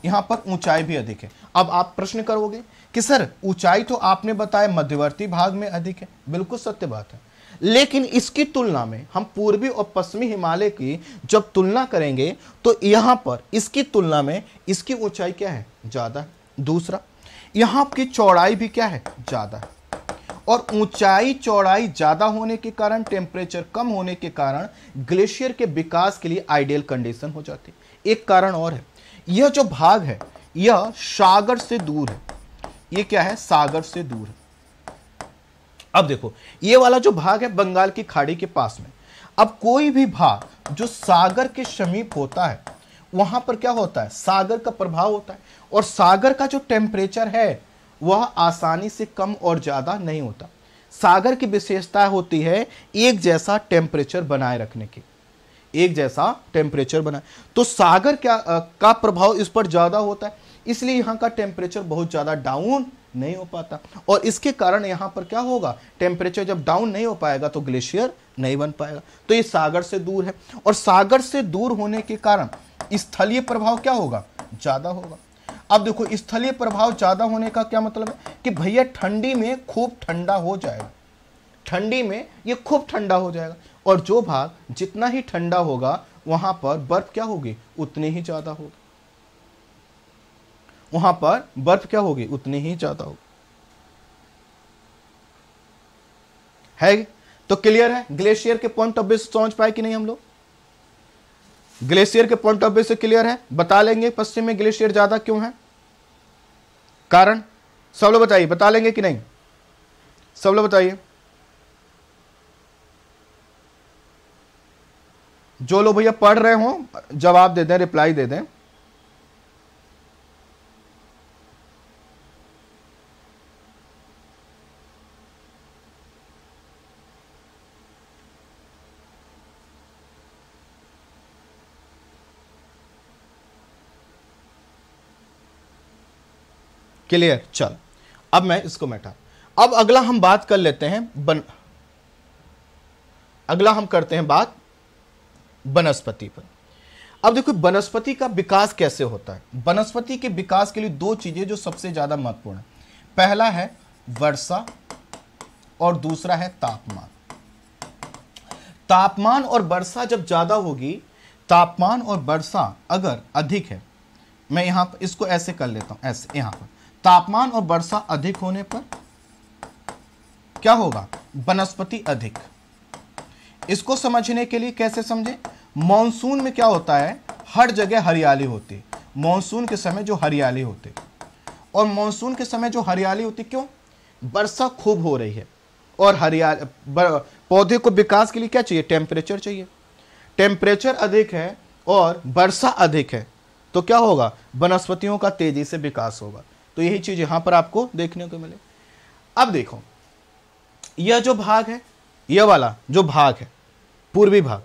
यहाँ पर ऊंचाई भी अधिक है अब आप प्रश्न करोगे कि सर ऊंचाई तो आपने बताया मध्यवर्ती भाग में अधिक है बिल्कुल सत्य बात है लेकिन इसकी तुलना में हम पूर्वी और पश्चिमी हिमालय की जब तुलना करेंगे तो यहाँ पर इसकी तुलना में इसकी ऊंचाई क्या है ज़्यादा है दूसरा यहाँ की चौड़ाई भी क्या है ज़्यादा है और ऊंचाई चौड़ाई ज़्यादा होने के कारण टेम्परेचर कम होने के कारण ग्लेशियर के विकास के लिए आइडियल कंडीशन हो जाती है एक कारण और है यह जो भाग है यह सागर से दूर है ये क्या है सागर से दूर है अब देखो ये वाला जो भाग है बंगाल की खाड़ी के पास में अब कोई भी भाग जो सागर के समीप होता है वहां पर क्या होता है सागर का प्रभाव होता है और सागर का जो टेम्परेचर है वह आसानी से कम और ज़्यादा नहीं होता सागर की विशेषता होती है एक जैसा टेम्परेचर बनाए रखने की एक जैसा टेम्परेचर बनाए तो सागर क्या आ, का प्रभाव इस पर ज़्यादा होता है इसलिए यहाँ का टेम्परेचर बहुत ज़्यादा डाउन नहीं हो पाता और इसके कारण यहाँ पर क्या होगा टेम्परेचर जब डाउन नहीं हो पाएगा तो ग्लेशियर नहीं बन पाएगा तो ये सागर से दूर है और सागर से दूर होने के कारण स्थलीय प्रभाव क्या होगा ज़्यादा होगा अब देखो स्थलीय प्रभाव ज़्यादा होने का क्या मतलब है कि भैया ठंडी में खूब ठंडा हो जाएगा ठंडी में ये खूब ठंडा हो जाएगा और जो भाग जितना ही ठंडा होगा वहां पर बर्फ क्या होगी उतनी ही ज़्यादा होगी वहां पर बर्फ क्या होगी उतनी ही ज़्यादा होगी है तो क्लियर है ग्लेशियर के पॉइंट ऑफ व्यू समझ पाए कि नहीं हम लोग ग्लेशियर के पॉइंट ऑफ व्यू से क्लियर है बता लेंगे पश्चिम में ग्लेशियर ज़्यादा क्यों है कारण सब लोग बताइए बता लेंगे कि नहीं सब लोग बताइए जो लोग भैया पढ़ रहे हों जवाब दे दें रिप्लाई दे दें क्लियर चल अब मैं इसको मैटा अब अगला हम बात कर लेते हैं बन अगला हम करते हैं बात वनस्पति पर अब देखो वनस्पति का विकास कैसे होता है वनस्पति के विकास के लिए दो चीजें जो सबसे ज्यादा महत्वपूर्ण है पहला है वर्षा और दूसरा है तापमान तापमान और वर्षा जब ज्यादा होगी तापमान और वर्षा अगर अधिक है मैं यहां पर इसको ऐसे कर लेता हूं ऐसे यहां पर तापमान और वर्षा अधिक होने पर क्या होगा वनस्पति अधिक इसको समझने के लिए कैसे समझें मॉनसून में क्या होता है हर जगह हरियाली होती है मॉनसून के समय जो हरियाली होती और मॉनसून के समय जो हरियाली होती क्यों वर्षा खूब हो रही है और हरियाली पौधे को विकास के लिए क्या चाहिए टेम्परेचर चाहिए टेम्परेचर अधिक है और वर्षा अधिक है तो क्या होगा वनस्पतियों का तेजी से विकास होगा तो यही चीज यहां पर आपको देखने को मिले अब देखो यह जो भाग है यह वाला जो भाग है पूर्वी भाग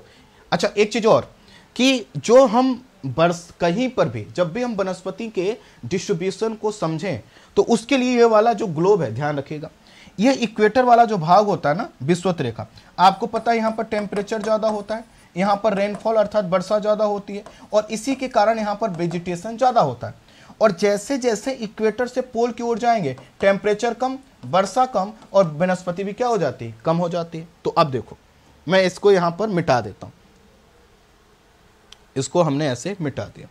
अच्छा एक चीज और कि जो हम बर्स कहीं पर भी जब भी हम वनस्पति के डिस्ट्रीब्यूशन को समझें तो उसके लिए यह वाला जो ग्लोब है ध्यान रखिएगा यह इक्वेटर वाला जो भाग होता है ना विश्वत रेखा आपको पता है यहां पर टेम्परेचर ज़्यादा होता है यहां पर रेनफॉल अर्थात वर्षा ज़्यादा होती है और इसी के कारण यहां पर वेजिटेशन ज़्यादा होता है और जैसे जैसे इक्वेटर से पोल की ओर जाएंगे टेम्परेचर कम वर्षा कम और वनस्पति भी क्या हो जाती है कम हो जाती है तो अब देखो मैं इसको यहां पर मिटा देता हूं इसको हमने ऐसे मिटा दिया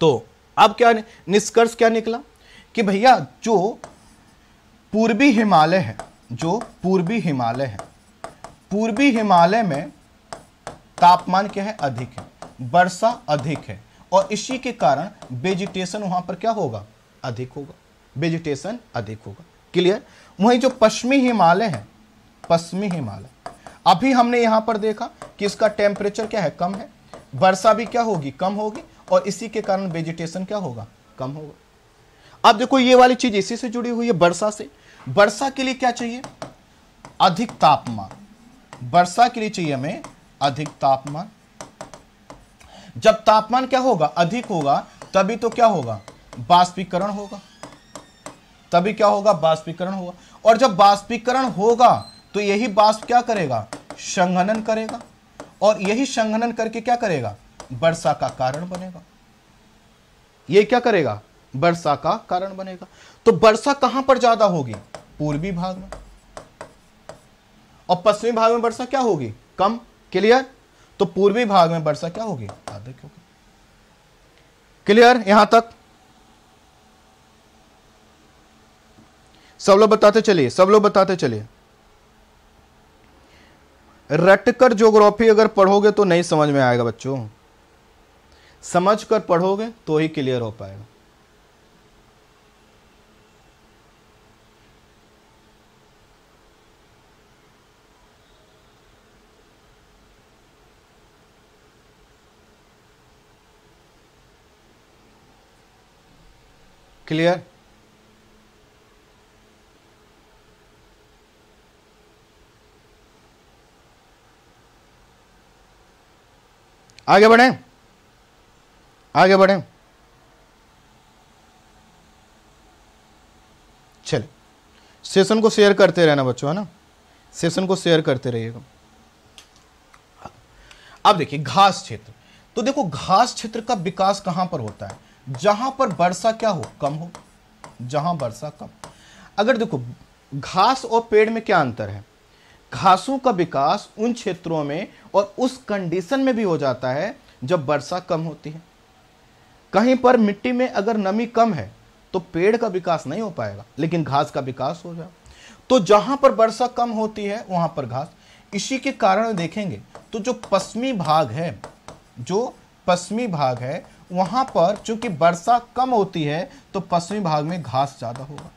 तो अब क्या निष्कर्ष क्या निकला कि भैया जो पूर्वी हिमालय है जो पूर्वी हिमालय है पूर्वी हिमालय में तापमान क्या है अधिक है वर्षा अधिक है और इसी के कारण वेजिटेशन वहां पर क्या होगा अधिक होगा वेजिटेशन अधिक होगा क्लियर वहीं जो पश्चिमी हिमालय है पश्चिमी हिमालय अभी हमने यहां पर देखा कि इसका टेम्परेचर क्या है कम है वर्षा भी क्या होगी कम होगी और इसी के कारण वेजिटेशन क्या होगा कम होगा अब देखो ये वाली चीज इसी से जुड़ी हुई है वर्षा से वर्षा के लिए क्या चाहिए अधिक तापमान वर्षा के लिए चाहिए हमें अधिक तापमान जब तापमान क्या होगा अधिक होगा तभी तो क्या होगा बाष्पीकरण होगा तभी क्या होगा बाष्पीकरण होगा और जब बाष्पीकरण होगा तो यही बाष्प क्या करेगा संघनन करेगा और यही संघनन करके क्या करेगा वर्षा का कारण बनेगा यह क्या करेगा वर्षा का कारण बनेगा तो वर्षा कहां पर ज्यादा होगी पूर्वी भाग में और पश्चिमी भाग में वर्षा क्या होगी कम क्लियर तो पूर्वी भाग में वर्षा क्या होगी अधिक होगी क्लियर यहां तक सब लोग बताते चलिए सब लोग बताते चलिए रटकर ज्योग्राफी अगर पढ़ोगे तो नहीं समझ में आएगा बच्चों समझ कर पढ़ोगे तो ही क्लियर हो पाएगा क्लियर आगे बढ़े आगे बढ़े चल सेशन को शेयर करते रहना बच्चों है ना सेशन को शेयर करते रहिएगा अब देखिए घास क्षेत्र तो देखो घास क्षेत्र का विकास कहां पर होता है जहां पर वर्षा क्या हो कम हो जहां वर्षा कम अगर देखो घास और पेड़ में क्या अंतर है घासों का विकास उन क्षेत्रों में और उस कंडीशन में भी हो जाता है जब वर्षा कम होती है कहीं पर मिट्टी में अगर नमी कम है तो पेड़ का विकास नहीं हो पाएगा लेकिन घास का विकास हो जाए तो जहां पर वर्षा कम होती है वहां पर घास इसी के कारण देखेंगे तो जो पश्चिमी भाग है जो पश्चिमी भाग है वहां पर चूंकि वर्षा कम होती है तो पश्चिमी भाग में घास ज़्यादा होगा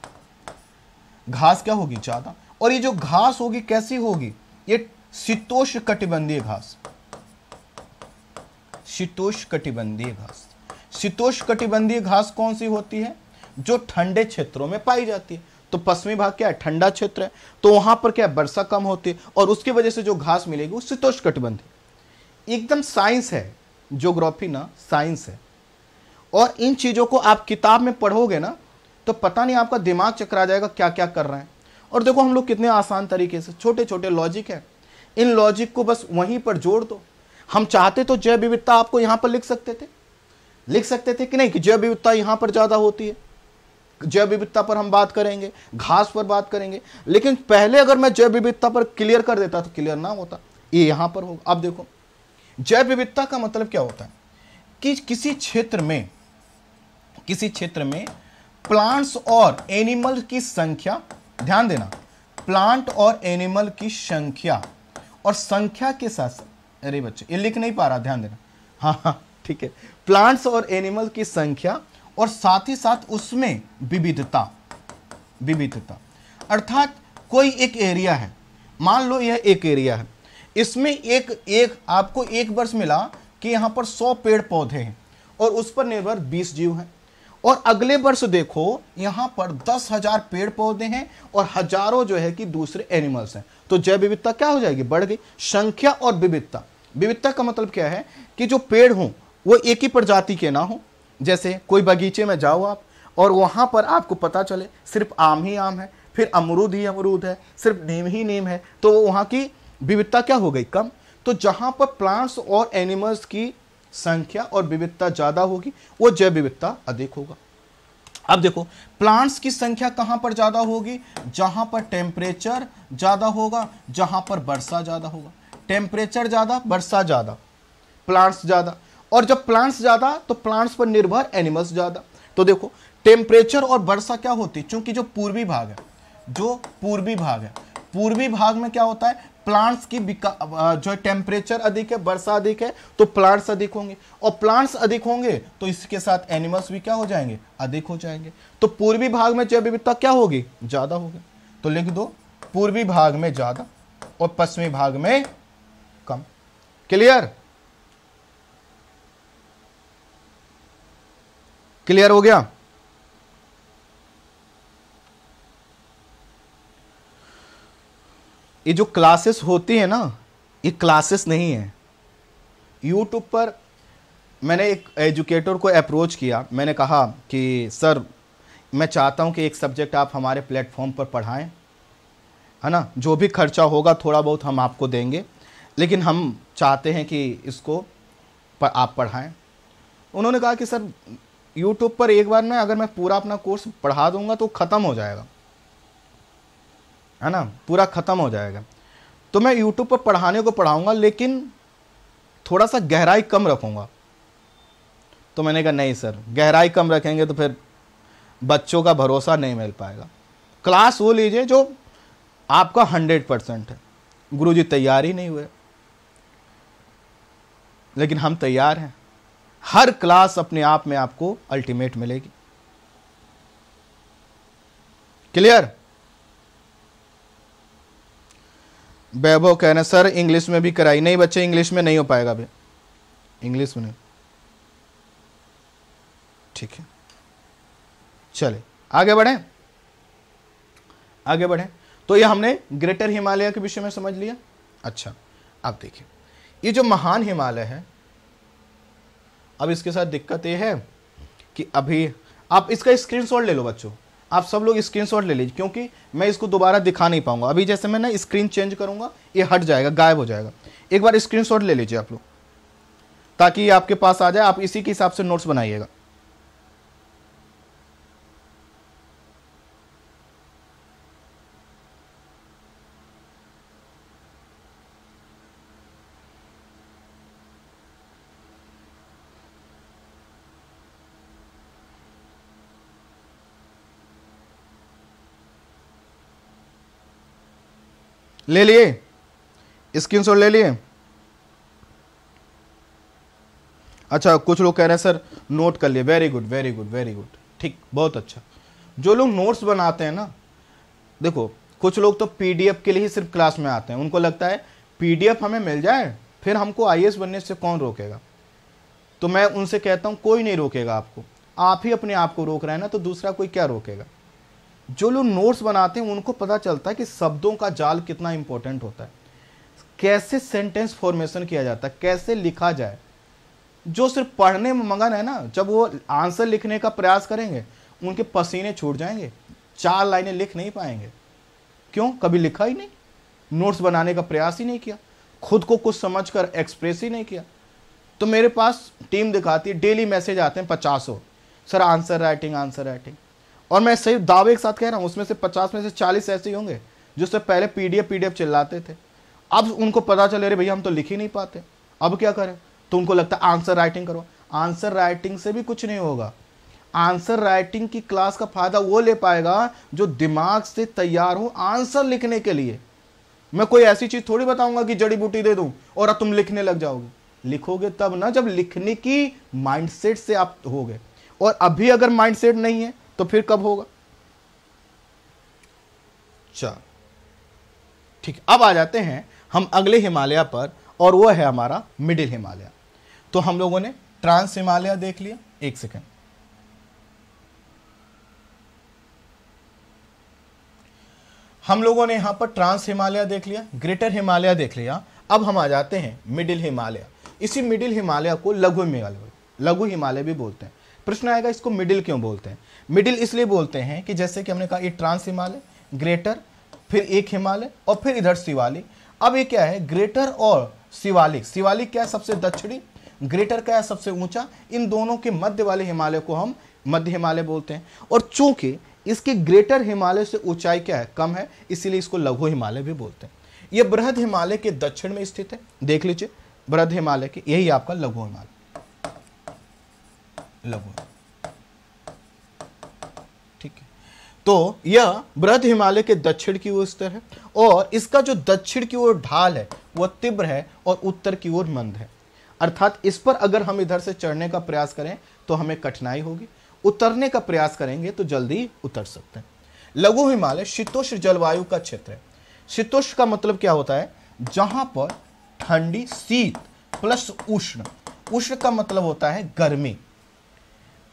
घास क्या होगी ज़्यादा और ये जो घास होगी कैसी होगी ये शीतोष कटिबंधीय घास शीतोष कटिबंधीय घास शीतोष कटिबंधीय घास कौन सी होती है जो ठंडे क्षेत्रों में पाई जाती है तो पश्चिमी भाग क्या है ठंडा क्षेत्र है तो वहां पर क्या वर्षा कम होती है और उसकी वजह से जो घास मिलेगी वो शीतोष कटिबंधीय एकदम साइंस है ज्योग्राफी ना साइंस है और इन चीज़ों को आप किताब में पढ़ोगे ना तो पता नहीं आपका दिमाग चकरा जाएगा क्या क्या कर रहे हैं और देखो हम लोग कितने आसान तरीके से छोटे छोटे लॉजिक हैं इन लॉजिक को बस वहीं पर जोड़ दो हम चाहते तो जैव विविधता आपको यहाँ पर लिख सकते थे लिख सकते थे कि नहीं कि जैव विविधता यहाँ पर ज़्यादा होती है जैव विविधता पर हम बात करेंगे घास पर बात करेंगे लेकिन पहले अगर मैं जैव विविधता पर क्लियर कर देता तो क्लियर ना होता ये यहाँ पर होगा अब देखो जैव विविधता का मतलब क्या होता है कि किसी क्षेत्र में किसी क्षेत्र में प्लांट्स और एनिमल की संख्या ध्यान देना प्लांट और एनिमल की संख्या और संख्या के साथ अरे बच्चे ये लिख नहीं पा रहा ध्यान देना हाँ हाँ ठीक है प्लांट्स और एनिमल की संख्या और साथ ही साथ उसमें विविधता विविधता अर्थात कोई एक एरिया है मान लो यह एक एरिया है इसमें एक एक आपको एक वर्ष मिला कि यहाँ पर सौ पेड़ पौधे हैं और उस पर निर्भर बीस जीव हैं और अगले वर्ष देखो यहां पर दस हजार पेड़ पौधे हैं और हजारों जो है कि दूसरे एनिमल्स हैं तो जैव विविधता क्या हो जाएगी बढ़ गई संख्या और विविधता विविधता का मतलब क्या है कि जो पेड़ हो वो एक ही प्रजाति के ना हो जैसे कोई बगीचे में जाओ आप और वहां पर आपको पता चले सिर्फ आम ही आम है फिर अमरूद ही अमरूद है सिर्फ नीम ही नीम है तो वहां की विविधता क्या हो गई कम तो जहां पर प्लांट्स और एनिमल्स की संख्या और विविधता ज्यादा होगी वो जैव विविधता अधिक होगा अब देखो प्लांट्स की संख्या कहां पर ज़्यादा होगी जहां पर टेम्परेचर ज़्यादा होगा जहां पर वर्षा ज़्यादा होगा टेम्परेचर ज़्यादा वर्षा ज़्यादा प्लांट्स ज़्यादा और जब प्लांट्स ज़्यादा तो प्लांट्स पर निर्भर एनिमल्स ज़्यादा तो देखो टेम्परेचर और वर्षा क्या होती है क्योंकि जो पूर्वी भाग है जो पूर्वी भाग है पूर्वी भाग में क्या होता है प्लांट्स की जो है टेम्परेचर अधिक है वर्षा अधिक है तो प्लांट्स अधिक होंगे और प्लांट्स अधिक होंगे तो इसके साथ एनिमल्स भी क्या हो जाएंगे अधिक हो जाएंगे तो पूर्वी भाग में जैव विविधता क्या होगी ज़्यादा होगी तो लिख दो पूर्वी भाग में ज़्यादा और पश्चिमी भाग में कम क्लियर क्लियर हो गया ये जो क्लासेस होती है ना ये क्लासेस नहीं है यूट्यूब पर मैंने एक एजुकेटर को अप्रोच किया मैंने कहा कि सर मैं चाहता हूं कि एक सब्जेक्ट आप हमारे प्लेटफॉर्म पर पढ़ाएं है ना जो भी खर्चा होगा थोड़ा बहुत हम आपको देंगे लेकिन हम चाहते हैं कि इसको पर आप पढ़ाएं उन्होंने कहा कि सर यूट्यूब पर एक बार मैं अगर मैं पूरा अपना कोर्स पढ़ा दूंगा तो ख़त्म हो जाएगा है ना पूरा ख़त्म हो जाएगा तो मैं यूट्यूब पर पढ़ाने को पढ़ाऊंगा लेकिन थोड़ा सा गहराई कम रखूंगा तो मैंने कहा नहीं सर गहराई कम रखेंगे तो फिर बच्चों का भरोसा नहीं मिल पाएगा क्लास वो लीजिए जो आपका हंड्रेड परसेंट है गुरु जी तैयार ही नहीं हुए लेकिन हम तैयार हैं हर क्लास अपने आप में आपको अल्टीमेट मिलेगी क्लियर वैभव कह रहे सर इंग्लिश में भी कराई नहीं बच्चे इंग्लिश में नहीं हो पाएगा अभी इंग्लिश में नहीं ठीक है चले आगे बढ़ें आगे बढ़ें तो ये हमने ग्रेटर हिमालय के विषय में समझ लिया अच्छा आप देखिए ये जो महान हिमालय है अब इसके साथ दिक्कत ये है कि अभी आप इसका स्क्रीनशॉट ले लो बच्चों आप सब लोग स्क्रीनशॉट ले लीजिए क्योंकि मैं इसको दोबारा दिखा नहीं पाऊंगा अभी जैसे मैं ना स्क्रीन चेंज करूंगा ये हट जाएगा गायब हो जाएगा एक बार स्क्रीनशॉट ले लीजिए आप लोग ताकि आपके पास आ जाए आप इसी के हिसाब से नोट्स बनाइएगा ले लिए स्क्रीन शॉट ले लिए अच्छा कुछ लोग कह रहे हैं सर नोट कर लिए very good very good very good ठीक बहुत अच्छा जो लोग नोट्स बनाते हैं ना देखो कुछ लोग तो पीडीएफ के लिए ही सिर्फ क्लास में आते हैं उनको लगता है पीडीएफ हमें मिल जाए फिर हमको आईएएस बनने से कौन रोकेगा तो मैं उनसे कहता हूँ कोई नहीं रोकेगा आपको आप ही अपने आप को रोक रहे हैं ना तो दूसरा कोई क्या रोकेगा जो लोग नोट्स बनाते हैं उनको पता चलता है कि शब्दों का जाल कितना इंपॉर्टेंट होता है कैसे सेंटेंस फॉर्मेशन किया जाता है कैसे लिखा जाए जो सिर्फ पढ़ने में मगन है ना जब वो आंसर लिखने का प्रयास करेंगे उनके पसीने छूट जाएंगे चार लाइनें लिख नहीं पाएंगे क्यों कभी लिखा ही नहीं नोट्स बनाने का प्रयास ही नहीं किया खुद को कुछ समझ कर एक्सप्रेस ही नहीं किया तो मेरे पास टीम दिखाती है डेली मैसेज आते हैं पचासों sir answer writing answer writing और मैं सही दावे के साथ कह रहा हूँ उसमें से पचास में से चालीस ऐसे ही होंगे जिससे पहले पीडीएफ पीडीएफ चिल्लाते थे अब उनको पता चले अरे भैया हम तो लिख ही नहीं पाते अब क्या करें तो उनको लगता है आंसर राइटिंग करो आंसर राइटिंग से भी कुछ नहीं होगा आंसर राइटिंग की क्लास का फायदा वो ले पाएगा जो दिमाग से तैयार हो आंसर लिखने के लिए मैं कोई ऐसी चीज थोड़ी बताऊंगा कि जड़ी बूटी दे दूं और अब तुम लिखने लग जाओगे लिखोगे तब ना जब लिखने की माइंडसेट से आप होगे और अभी अगर माइंडसेट नहीं है तो फिर कब होगा चल ठीक अब आ जाते हैं हम अगले हिमालय पर और वो है हमारा मिडिल हिमालय तो हम लोगों ने ट्रांस हिमालय देख लिया एक सेकेंड हम लोगों ने यहां पर ट्रांस हिमालय देख लिया ग्रेटर हिमालय देख लिया अब हम आ जाते हैं मिडिल हिमालय इसी मिडिल हिमालय को लघु हिमालय लघु हिमालय भी बोलते हैं प्रश्न आएगा इसको मिडिल क्यों बोलते हैं मिडिल इसलिए बोलते हैं कि जैसे कि हमने कहा ये ट्रांस हिमालय ग्रेटर फिर एक हिमालय और फिर इधर शिवालिक अब ये क्या है ग्रेटर और शिवालिक शिवालिक क्या है सबसे दक्षिणी ग्रेटर क्या है सबसे ऊंचा इन दोनों के मध्य वाले हिमालय को हम मध्य हिमालय बोलते हैं और चूंकि इसके ग्रेटर हिमालय से ऊंचाई क्या है कम है इसीलिए इसको लघु हिमालय भी बोलते हैं यह बृहद हिमालय के दक्षिण में स्थित है देख लीजिए बृहद हिमालय के यही आपका लघु हिमालय लघु हिमालय तो यह बृहद हिमालय के दक्षिण की ओर स्तर है और इसका जो दक्षिण की ओर ढाल है वह तीव्र है और उत्तर की ओर मंद है अर्थात इस पर अगर हम इधर से चढ़ने का प्रयास करें तो हमें कठिनाई होगी उतरने का प्रयास करेंगे तो जल्दी उतर सकते हैं लघु हिमालय शीतोष्ण जलवायु का क्षेत्र है शीतोष्ण का मतलब क्या होता है जहां पर ठंडी शीत प्लस उष्ण उष्ण का मतलब होता है गर्मी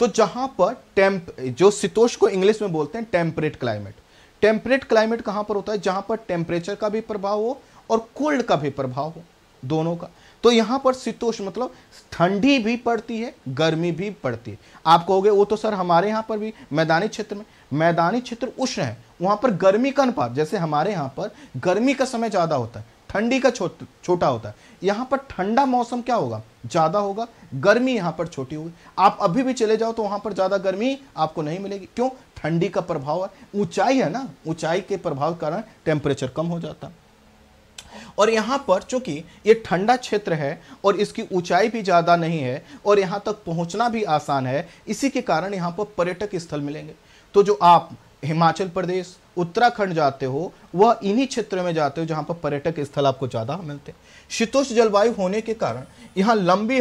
तो जहां पर टेम्प जो शीतोष को इंग्लिश में बोलते हैं टेम्परेट क्लाइमेट टेम्परेट क्लाइमेट कहां पर होता है जहां पर टेम्परेचर का भी प्रभाव हो और कोल्ड का भी प्रभाव हो दोनों का तो यहाँ पर शीतोष मतलब ठंडी भी पड़ती है गर्मी भी पड़ती है आप कहोगे वो तो सर हमारे यहाँ पर भी मैदानी क्षेत्र में मैदानी क्षेत्र उष्ण है वहां पर गर्मी का अनुपात जैसे हमारे यहाँ पर गर्मी का समय ज़्यादा होता है ठंडी का छो, छोटा होता है यहाँ पर ठंडा मौसम क्या होगा ज़्यादा होगा गर्मी यहाँ पर छोटी होगी आप अभी भी चले जाओ तो वहां पर ज़्यादा गर्मी आपको नहीं मिलेगी क्यों ठंडी का प्रभाव है ऊंचाई है ना ऊंचाई के प्रभाव कारण टेम्परेचर कम हो जाता है और यहां पर चूंकि ये ठंडा क्षेत्र है और इसकी ऊंचाई भी ज़्यादा नहीं है और यहां तक पहुंचना भी आसान है इसी के कारण यहां पर पर्यटक स्थल मिलेंगे तो जो आप हिमाचल प्रदेश उत्तराखंड जाते हो वह इन्हीं क्षेत्रों में जाते हो जहाँ पर पर्यटक स्थल आपको ज़्यादा मिलते हैं शीतोष्ण जलवायु होने के कारण यहाँ लंबी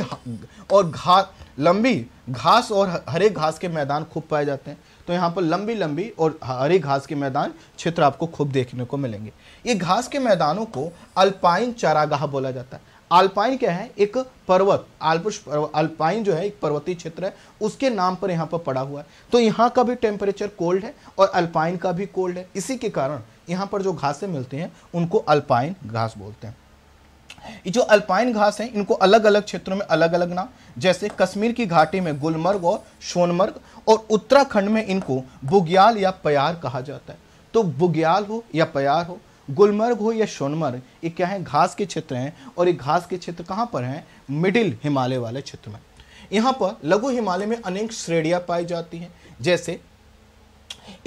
और घास लंबी घास और हरे घास के मैदान खूब पाए जाते हैं तो यहाँ पर लंबी लंबी और हरे घास के मैदान क्षेत्र आपको खूब देखने को मिलेंगे ये घास के मैदानों को अल्पाइन चारागाह बोला जाता है आल्पाइन क्या है एक पर्वत आल्पुष अल्पाइन जो है एक पर्वतीय क्षेत्र है उसके नाम पर यहाँ पर पड़ा हुआ है तो यहाँ का भी टेम्परेचर कोल्ड है और अल्पाइन का भी कोल्ड है इसी के कारण यहाँ पर जो घासें मिलती हैं उनको अल्पाइन घास बोलते हैं ये जो अल्पाइन घास है इनको अलग अलग क्षेत्रों में अलग अलग नाम जैसे कश्मीर की घाटी में गुलमर्ग और सोनमर्ग और उत्तराखंड में इनको बुग्याल या पयार कहा जाता है तो बुग्याल हो या पयार हो गुलमर्ग हो या सोनमर्ग ये क्या है घास के क्षेत्र हैं और ये घास के क्षेत्र कहाँ पर हैं मिडिल हिमालय वाले क्षेत्र में यहाँ पर लघु हिमालय में अनेक श्रेणियाँ पाई जाती हैं जैसे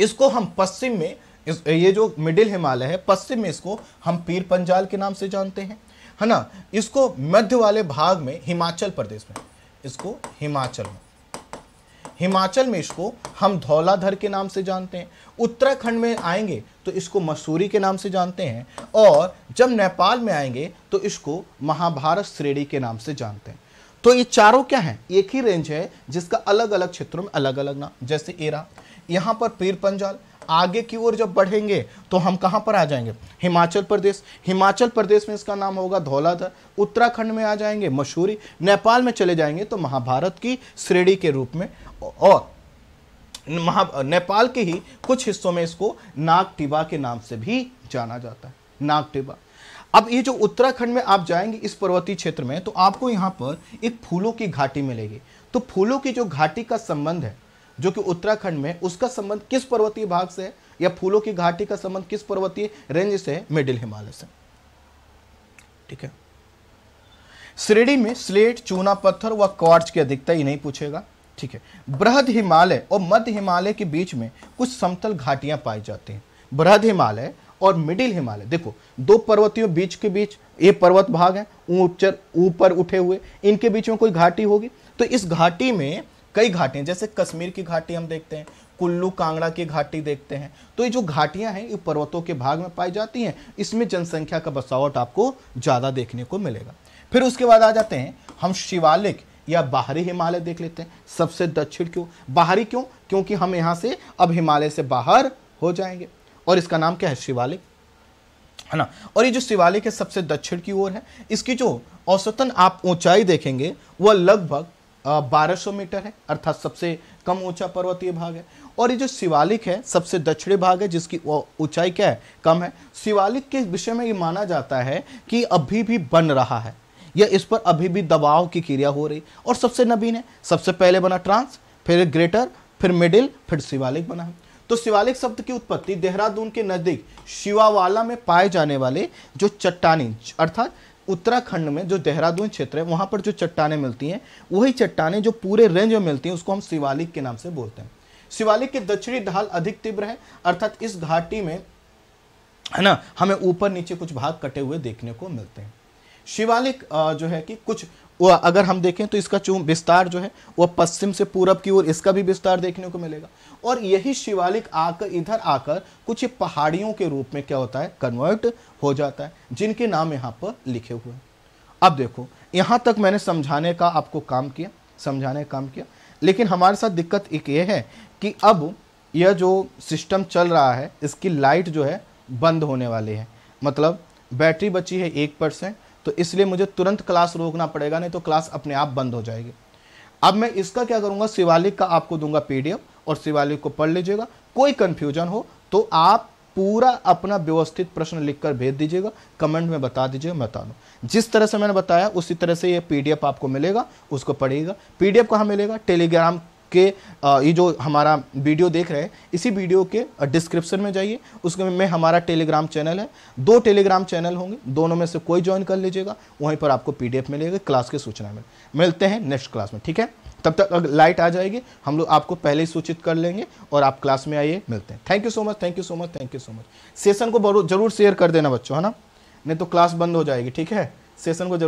इसको हम पश्चिम में इस ये जो मिडिल हिमालय है पश्चिम में इसको हम पीर पंजाल के नाम से जानते हैं है ना इसको मध्य वाले भाग में हिमाचल प्रदेश में इसको हिमाचल में हिमाचल में इसको हम धौलाधर के नाम से जानते हैं उत्तराखंड में आएंगे तो इसको मसूरी के नाम से जानते हैं और जब नेपाल में आएंगे तो इसको महाभारत श्रेणी के नाम से जानते हैं तो ये चारों क्या हैं एक ही रेंज है जिसका अलग अलग क्षेत्रों में अलग अलग नाम जैसे एरा यहाँ पर पीर पंजाल आगे की ओर जब बढ़ेंगे तो हम कहाँ पर आ जाएंगे हिमाचल प्रदेश हिमाचल प्रदेश में इसका नाम होगा धौलाधर उत्तराखंड में आ जाएंगे मसूरी नेपाल में चले जाएंगे तो महाभारत की श्रेणी के रूप में और महा नेपाल के ही कुछ हिस्सों में इसको नाग टिबा के नाम से भी जाना जाता है नाग टिबा अब ये जो उत्तराखंड में आप जाएंगे इस पर्वतीय क्षेत्र में तो आपको यहाँ पर एक फूलों की घाटी मिलेगी तो फूलों की जो घाटी का संबंध है जो कि उत्तराखंड में उसका संबंध किस पर्वतीय भाग से है या फूलों की घाटी का संबंध किस पर्वतीय रेंज से है मिडिल हिमालय से ठीक है श्रेणी में स्लेट चूना पत्थर व क्वार्च की अधिकता ही नहीं पूछेगा ठीक है बृहद हिमालय और मध्य हिमालय के बीच में कुछ समतल घाटियां पाई जाती हैं बृहद हिमालय और मिडिल हिमालय देखो दो पर्वतियों बीच के बीच ये पर्वत भाग है ऊंचर ऊपर उठे हुए इनके बीच में कोई घाटी होगी तो इस घाटी में कई घाटियां जैसे कश्मीर की घाटी हम देखते हैं कुल्लू कांगड़ा की घाटी देखते हैं तो ये जो घाटियां हैं ये पर्वतों के भाग में पाई जाती हैं इसमें जनसंख्या का बसावट आपको ज़्यादा देखने को मिलेगा फिर उसके बाद आ जाते हैं हम शिवालिक या बाहरी हिमालय देख लेते हैं सबसे दक्षिण क्यों बाहरी क्यों क्योंकि हम यहाँ से अब हिमालय से बाहर हो जाएंगे और इसका नाम क्या है शिवालिक है ना और ये जो शिवालिक है सबसे दक्षिण की ओर है इसकी जो औसतन आप ऊंचाई देखेंगे वह लगभग 1200 मीटर है अर्थात सबसे कम ऊंचा पर्वतीय भाग है और ये जो शिवालिक है सबसे दक्षिणी भाग है जिसकी ऊंचाई क्या है कम है शिवालिक के विषय में ये माना जाता है कि अभी भी बन रहा है या इस पर अभी भी दबाव की क्रिया हो रही और सबसे नवीन है सबसे पहले बना ट्रांस फिर ग्रेटर फिर मिडिल फिर शिवालिक बना तो शिवालिक शब्द की उत्पत्ति देहरादून के नज़दीक शिवावाला में पाए जाने वाले जो चट्टानी अर्थात उत्तराखंड में जो देहरादून क्षेत्र है वहां पर जो चट्टाने मिलती हैं वही चट्टाने जो पूरे रेंज में मिलती हैं उसको हम शिवालिक के नाम से बोलते हैं शिवालिक के दक्षिणी ढाल अधिक तीव्र है अर्थात इस घाटी में है ना हमें ऊपर नीचे कुछ भाग कटे हुए देखने को मिलते हैं शिवालिक जो है कि कुछ अगर हम देखें तो इसका जो विस्तार जो है वह पश्चिम से पूरब की ओर इसका भी विस्तार देखने को मिलेगा और यही शिवालिक आकर इधर आकर कुछ पहाड़ियों के रूप में क्या होता है कन्वर्ट हो जाता है जिनके नाम यहाँ पर लिखे हुए हैं अब देखो यहाँ तक मैंने समझाने का आपको काम किया समझाने का काम किया लेकिन हमारे साथ दिक्कत एक ये है कि अब यह जो सिस्टम चल रहा है इसकी लाइट जो है बंद होने वाली है मतलब बैटरी बची है एक परसेंट तो इसलिए मुझे तुरंत क्लास रोकना पड़ेगा नहीं तो क्लास अपने आप बंद हो जाएगी अब मैं इसका क्या करूँगा शिवालिक का आपको दूंगा पीडीएफ और शिवालिक को पढ़ लीजिएगा कोई कन्फ्यूजन हो तो आप पूरा अपना व्यवस्थित प्रश्न लिखकर भेज दीजिएगा कमेंट में बता दीजिएगा बता दूँ जिस तरह से मैंने बताया उसी तरह से ये पीडीएफ आपको मिलेगा उसको पढ़िएगा पीडीएफ कहाँ मिलेगा टेलीग्राम के ये जो हमारा वीडियो देख रहे हैं इसी वीडियो के डिस्क्रिप्शन में जाइए उसके में हमारा टेलीग्राम चैनल है दो टेलीग्राम चैनल होंगे दोनों में से कोई ज्वाइन कर लीजिएगा वहीं पर आपको पीडीएफ मिलेगा क्लास की सूचना में मिलते हैं नेक्स्ट क्लास में ठीक है तब तक अगर लाइट आ जाएगी हम लोग आपको पहले ही सूचित कर लेंगे और आप क्लास में आइए मिलते हैं thank you so much thank you so much thank you so much session को जरूर शेयर कर देना बच्चों है ना नहीं तो क्लास बंद हो जाएगी ठीक है सेशन को जरूर